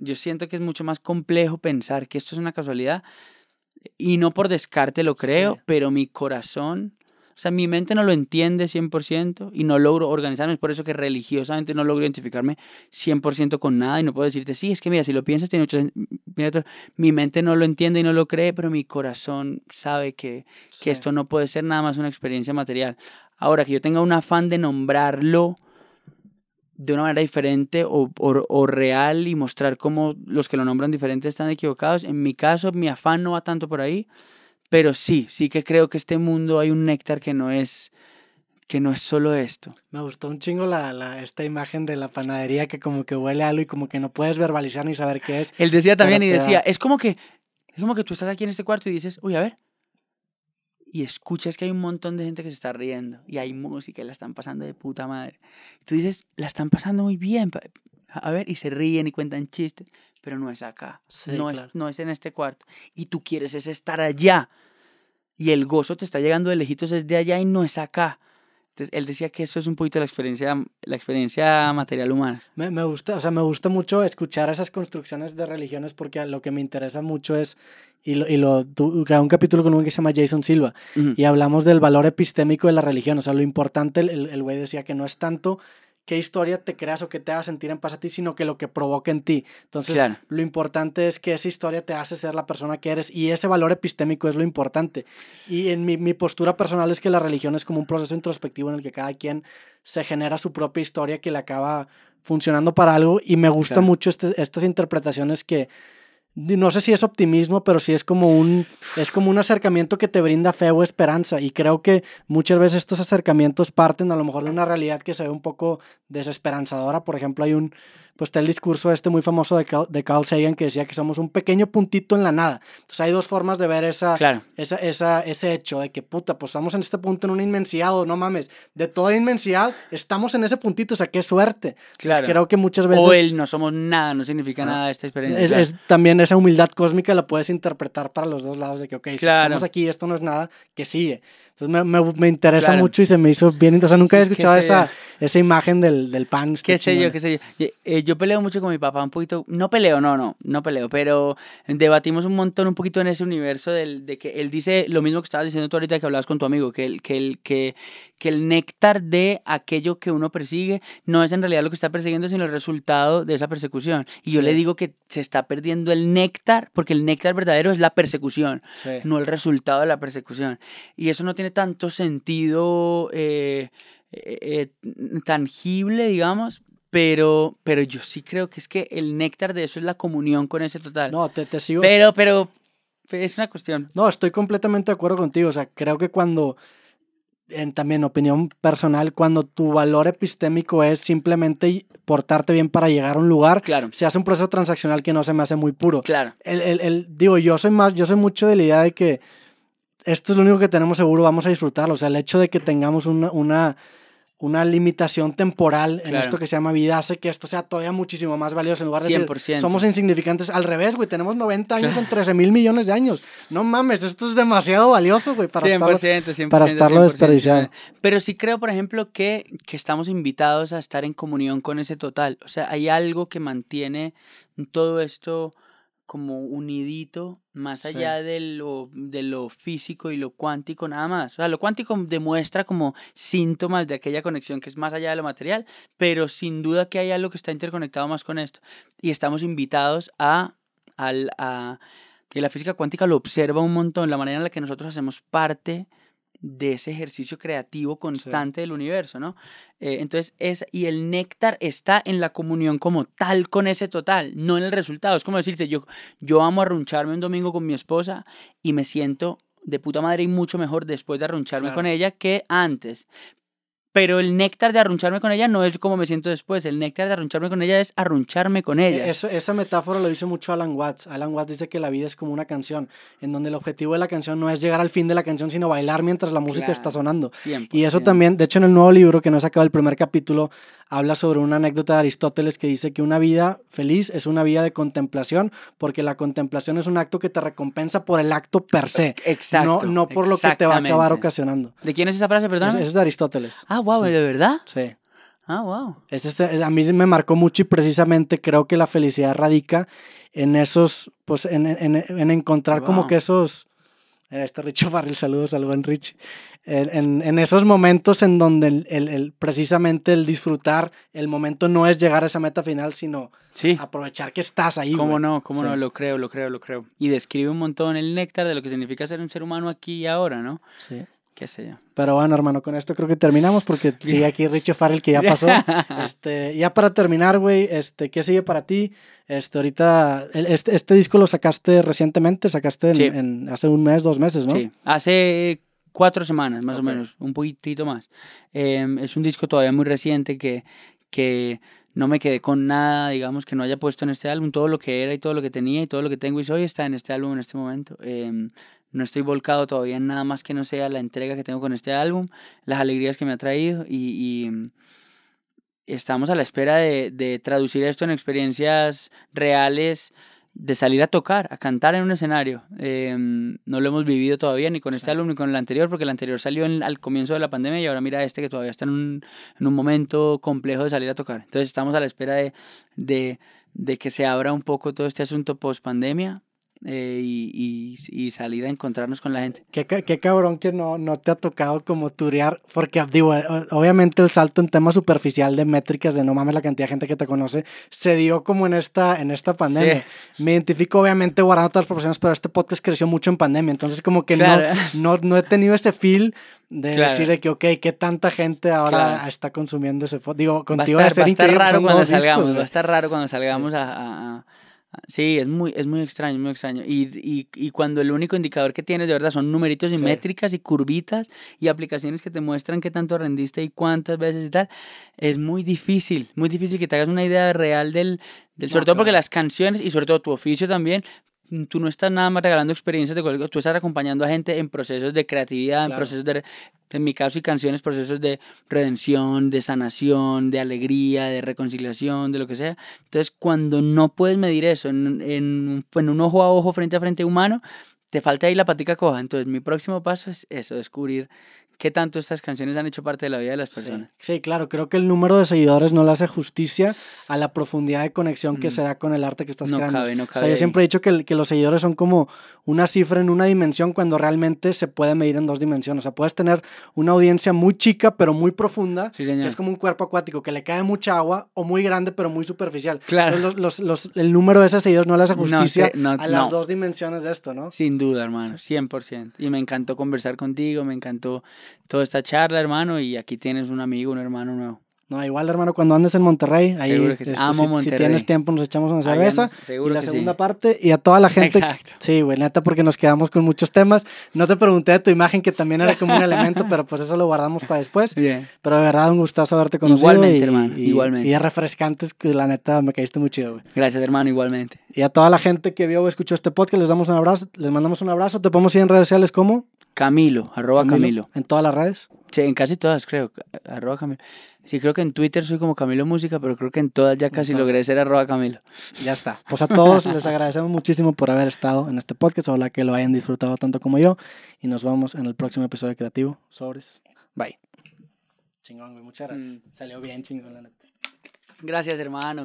yo siento que es mucho más complejo pensar que esto es una casualidad y no por descarte lo creo, pero mi corazón o sea, mi mente no lo entiende 100% y no logro organizarme. Es por eso que religiosamente no logro identificarme 100% con nada y no puedo decirte, sí, es que mira, si lo piensas, tiene mi mente no lo entiende y no lo cree, pero mi corazón sabe que, esto no puede ser nada más una experiencia material. Ahora, que yo tenga un afán de nombrarlo de una manera diferente o, o, real y mostrar cómo los que lo nombran diferente están equivocados. En mi caso, mi afán no va tanto por ahí, pero sí, sí que creo que este mundo hay un néctar que no es que no es solo esto. Me gustó un chingo la, la, esta imagen de la panadería que como que huele a algo y como que no puedes verbalizar ni saber qué es. Él decía también y decía, es como que es como que tú estás aquí en este cuarto y dices, uy, a ver, y escuchas que hay un montón de gente que se está riendo y hay música y la están pasando de puta madre. tú dices, la están pasando muy bien, a ver, y se ríen y cuentan chistes, pero no es acá, no, es, en este cuarto. Y tú quieres es estar allá. Y el gozo te está llegando de lejitos, es de allá y no es acá. Entonces, él decía que eso es un poquito la experiencia, la experiencia material humana. Me, gusta, o sea, me gusta mucho escuchar esas construcciones de religiones porque lo que me interesa mucho es, y lo, y lo un capítulo con un que se llama Jason Silva, y hablamos del valor epistémico de la religión, o sea, lo importante, el, el güey decía que no es tanto qué historia te creas o qué te haga sentir en paz a ti, sino que lo que provoca en ti. Entonces, lo importante es que esa historia te hace ser la persona que eres y ese valor epistémico es lo importante. Y en mi, mi postura personal es que la religión es como un proceso introspectivo en el que cada quien se genera su propia historia que le acaba funcionando para algo y me gusta mucho este, estas interpretaciones que no sé si es optimismo, pero sí es como un es como un acercamiento que te brinda fe o esperanza y creo que muchas veces estos acercamientos parten a lo mejor de una realidad que se ve un poco desesperanzadora, por ejemplo, hay un pues está el discurso este muy famoso de Carl, de Carl, Sagan que decía que somos un pequeño puntito en la nada. Entonces hay dos formas de ver esa, esa, ese hecho de que, puta, pues estamos en este punto en una inmensidad, no mames, de toda inmensidad estamos en ese puntito, o sea, qué suerte. Claro. creo que muchas veces... O él no somos nada, no significa nada esta experiencia. Es, también esa humildad cósmica la puedes interpretar para los dos lados de que, ok, si estamos aquí, esto no es nada, que sigue. Entonces me, me, interesa mucho y se me hizo bien. Entonces nunca he había escuchado esa, esa imagen del, del pan. Este qué sé yo, qué sé yo. Eh, yo peleo mucho con mi papá un poquito. No peleo, no, no, no peleo, pero debatimos un montón un poquito en ese universo del, de que él dice lo mismo que estabas diciendo tú ahorita que hablabas con tu amigo, que el, que el, que, que el néctar de aquello que uno persigue no es en realidad lo que está persiguiendo, sino el resultado de esa persecución. Y yo le digo que se está perdiendo el néctar, porque el néctar verdadero es la persecución, no el resultado de la persecución. Y eso no tiene tanto sentido eh, eh, eh, tangible, digamos, pero, pero yo sí creo que es que el néctar de eso es la comunión con ese total. No, te, sigo. Pero, pero, pues, es una cuestión. No, estoy completamente de acuerdo contigo. O sea, creo que cuando, en, también opinión personal, cuando tu valor epistémico es simplemente portarte bien para llegar a un lugar, claro. se hace un proceso transaccional que no se me hace muy puro. Claro. el, digo, yo soy más, yo soy mucho de la idea de que esto es lo único que tenemos seguro, vamos a disfrutarlo. O sea, el hecho de que tengamos una, una, limitación temporal en esto que se llama vida hace que esto sea todavía muchísimo más valioso en lugar de 100%. somos insignificantes. Al revés, güey, tenemos 90 años en 13 mil millones de años. No mames, esto es demasiado valioso, güey, para estarlo, desperdiciando. Pero sí creo, por ejemplo, que, que estamos invitados a estar en comunión con ese total. O sea, hay algo que mantiene todo esto como unidito más allá de, lo, de lo físico y lo cuántico nada más. O sea, lo cuántico demuestra como síntomas de aquella conexión que es más allá de lo material, pero sin duda que hay algo que está interconectado más con esto. Y estamos invitados a... que a, la física cuántica lo observa un montón, la manera en la que nosotros hacemos parte de ese ejercicio creativo constante del universo, ¿no? Eh, entonces, es, y el néctar está en la comunión como tal con ese total, no en el resultado. Es como decirte, yo, yo amo arruncharme un domingo con mi esposa y me siento de puta madre y mucho mejor después de arruncharme con ella que antes pero el néctar de arruncharme con ella no es como me siento después, el néctar de arruncharme con ella es arruncharme con e, ella. esa metáfora lo dice mucho Alan Watts. Alan Watts dice que la vida es como una canción, en donde el objetivo de la canción no es llegar al fin de la canción, sino bailar mientras la música está sonando. Y eso también, de hecho en el nuevo libro que no se sacado el primer capítulo, habla sobre una anécdota de Aristóteles que dice que una vida feliz es una vida de contemplación, porque la contemplación es un acto que te recompensa por el acto per se, Exacto, no, por lo que te va a acabar ocasionando. ¿De quién es esa frase, perdón? es de Aristóteles. Ah, wow, ¿de verdad? Sí. Ah, wow. Este, este, a mí me marcó mucho y precisamente creo que la felicidad radica en esos, pues en, en, en encontrar como que esos... Este Richo Barril, saludos, saludos Rich. En, en, esos momentos en donde el, el, precisamente el disfrutar el momento no es llegar a esa meta final, sino aprovechar que estás ahí. ¿Cómo no? ¿Cómo no? Lo creo, lo creo, lo creo. Y describe un montón el néctar de lo que significa ser un ser humano aquí y ahora, ¿no? Sí qué sé yo. Pero bueno, hermano, con esto creo que terminamos porque *laughs* sigue aquí Richie Farrell que ya pasó. Este, ya para terminar, güey, este, ¿qué sigue para ti? Este, ahorita, este, este, disco lo sacaste recientemente, sacaste en, hace un mes, dos meses, ¿no? Sí, hace cuatro semanas más o menos, un poquitito más. Em, es un disco todavía muy reciente que, que no me quedé con nada, digamos, que no haya puesto en este álbum. Todo lo que era y todo lo que tenía y todo lo que tengo y soy está en este álbum en este momento. Em, no estoy volcado todavía en nada más que no sea la entrega que tengo con este álbum, las alegrías que me ha traído y, mm, estamos a la espera de, traducir esto en experiencias reales, de salir a tocar, a cantar en un escenario. Em, no lo hemos vivido todavía ni con este álbum ni con el anterior, porque el anterior salió al comienzo de la pandemia y ahora mira este que todavía está en un, momento complejo de salir a tocar. Entonces estamos a la espera de, de, de que se abra un poco todo este asunto post pandemia eh, y, salir a encontrarnos con la gente. Qué, qué cabrón que no, no te ha tocado como turear, porque digo, eh, obviamente el salto en tema superficial de métricas, de no mames la cantidad de gente que te conoce, se dio como en esta, en esta pandemia. Me identifico obviamente guardando todas las proporciones, pero este podcast creció mucho en pandemia, entonces como que no, no, he tenido ese feel de decir de que, ok, qué tanta gente ahora está consumiendo ese podcast. Digo, contigo va a estar, va a estar raro cuando salgamos, va a estar raro cuando salgamos a Sí, es muy, es muy extraño, muy extraño. Y, y, y cuando el único indicador que tienes de verdad son numeritos y métricas y curvitas y aplicaciones que te muestran qué tanto rendiste y cuántas veces y tal, es muy difícil, muy difícil que te hagas una idea real del, del sobre todo porque las canciones y sobre todo tu oficio también tú no estás nada más regalando experiencias de cualquier tú estás acompañando a gente en procesos de creatividad, en procesos de, en mi caso y canciones, procesos de redención, de sanación, de alegría, de reconciliación, de lo que sea. Entonces, cuando no puedes medir eso en, en, en un ojo a ojo, frente a frente humano, te falta ahí la patica coja. Entonces, mi próximo paso es eso, descubrir qué tanto estas canciones han hecho parte de la vida de las personas. Sí, claro, creo que el número de seguidores no le hace justicia a la profundidad de conexión que mm. se da con el arte que estás no creando. Cabe, no cabe o sea, yo siempre he dicho que, que, los seguidores son como una cifra en una dimensión cuando realmente se puede medir en dos dimensiones. O sea, puedes tener una audiencia muy chica pero muy profunda, que es como un cuerpo acuático que le cae mucha agua o muy grande pero muy superficial. Claro. el número de esos seguidores no le hace justicia a las dos dimensiones de esto, ¿no? Sin duda, hermano, 100%. Y me encantó conversar contigo, me encantó toda esta charla, hermano, y aquí tienes un amigo, un hermano nuevo. No, igual, hermano, cuando andes en Monterrey, ahí este, si, tienes tiempo nos echamos una cerveza Ay, y la segunda parte y a toda la gente. Sí, güey, neta, porque nos quedamos con muchos temas. No te pregunté de tu imagen, que también era como un elemento, *laughs* pero pues eso lo guardamos para después. Pero de verdad, un gustazo haberte conocido. Igualmente, hermano, y, igualmente. Y refrescantes, que la neta me caíste muy chido, güey. Gracias, hermano, igualmente. Y a toda la gente que vio o escuchó este podcast, les damos un abrazo, les mandamos un abrazo. Te podemos ir en redes sociales como Camilo, arroba Camilo. ¿En todas las redes? Sí, en casi todas creo, arroba Camilo. Sí, creo que en Twitter soy como Camilo Música, pero creo que en todas ya casi logré ser arroba Camilo. Ya está. Pues a todos *laughs* les agradecemos muchísimo por haber estado en este podcast. Ojalá que lo hayan disfrutado tanto como yo. Y nos vemos en el próximo episodio de creativo. Sobres. Bye. Chingón, Muchas gracias. Mm. Salió bien, chingón, la neta. Gracias, hermano.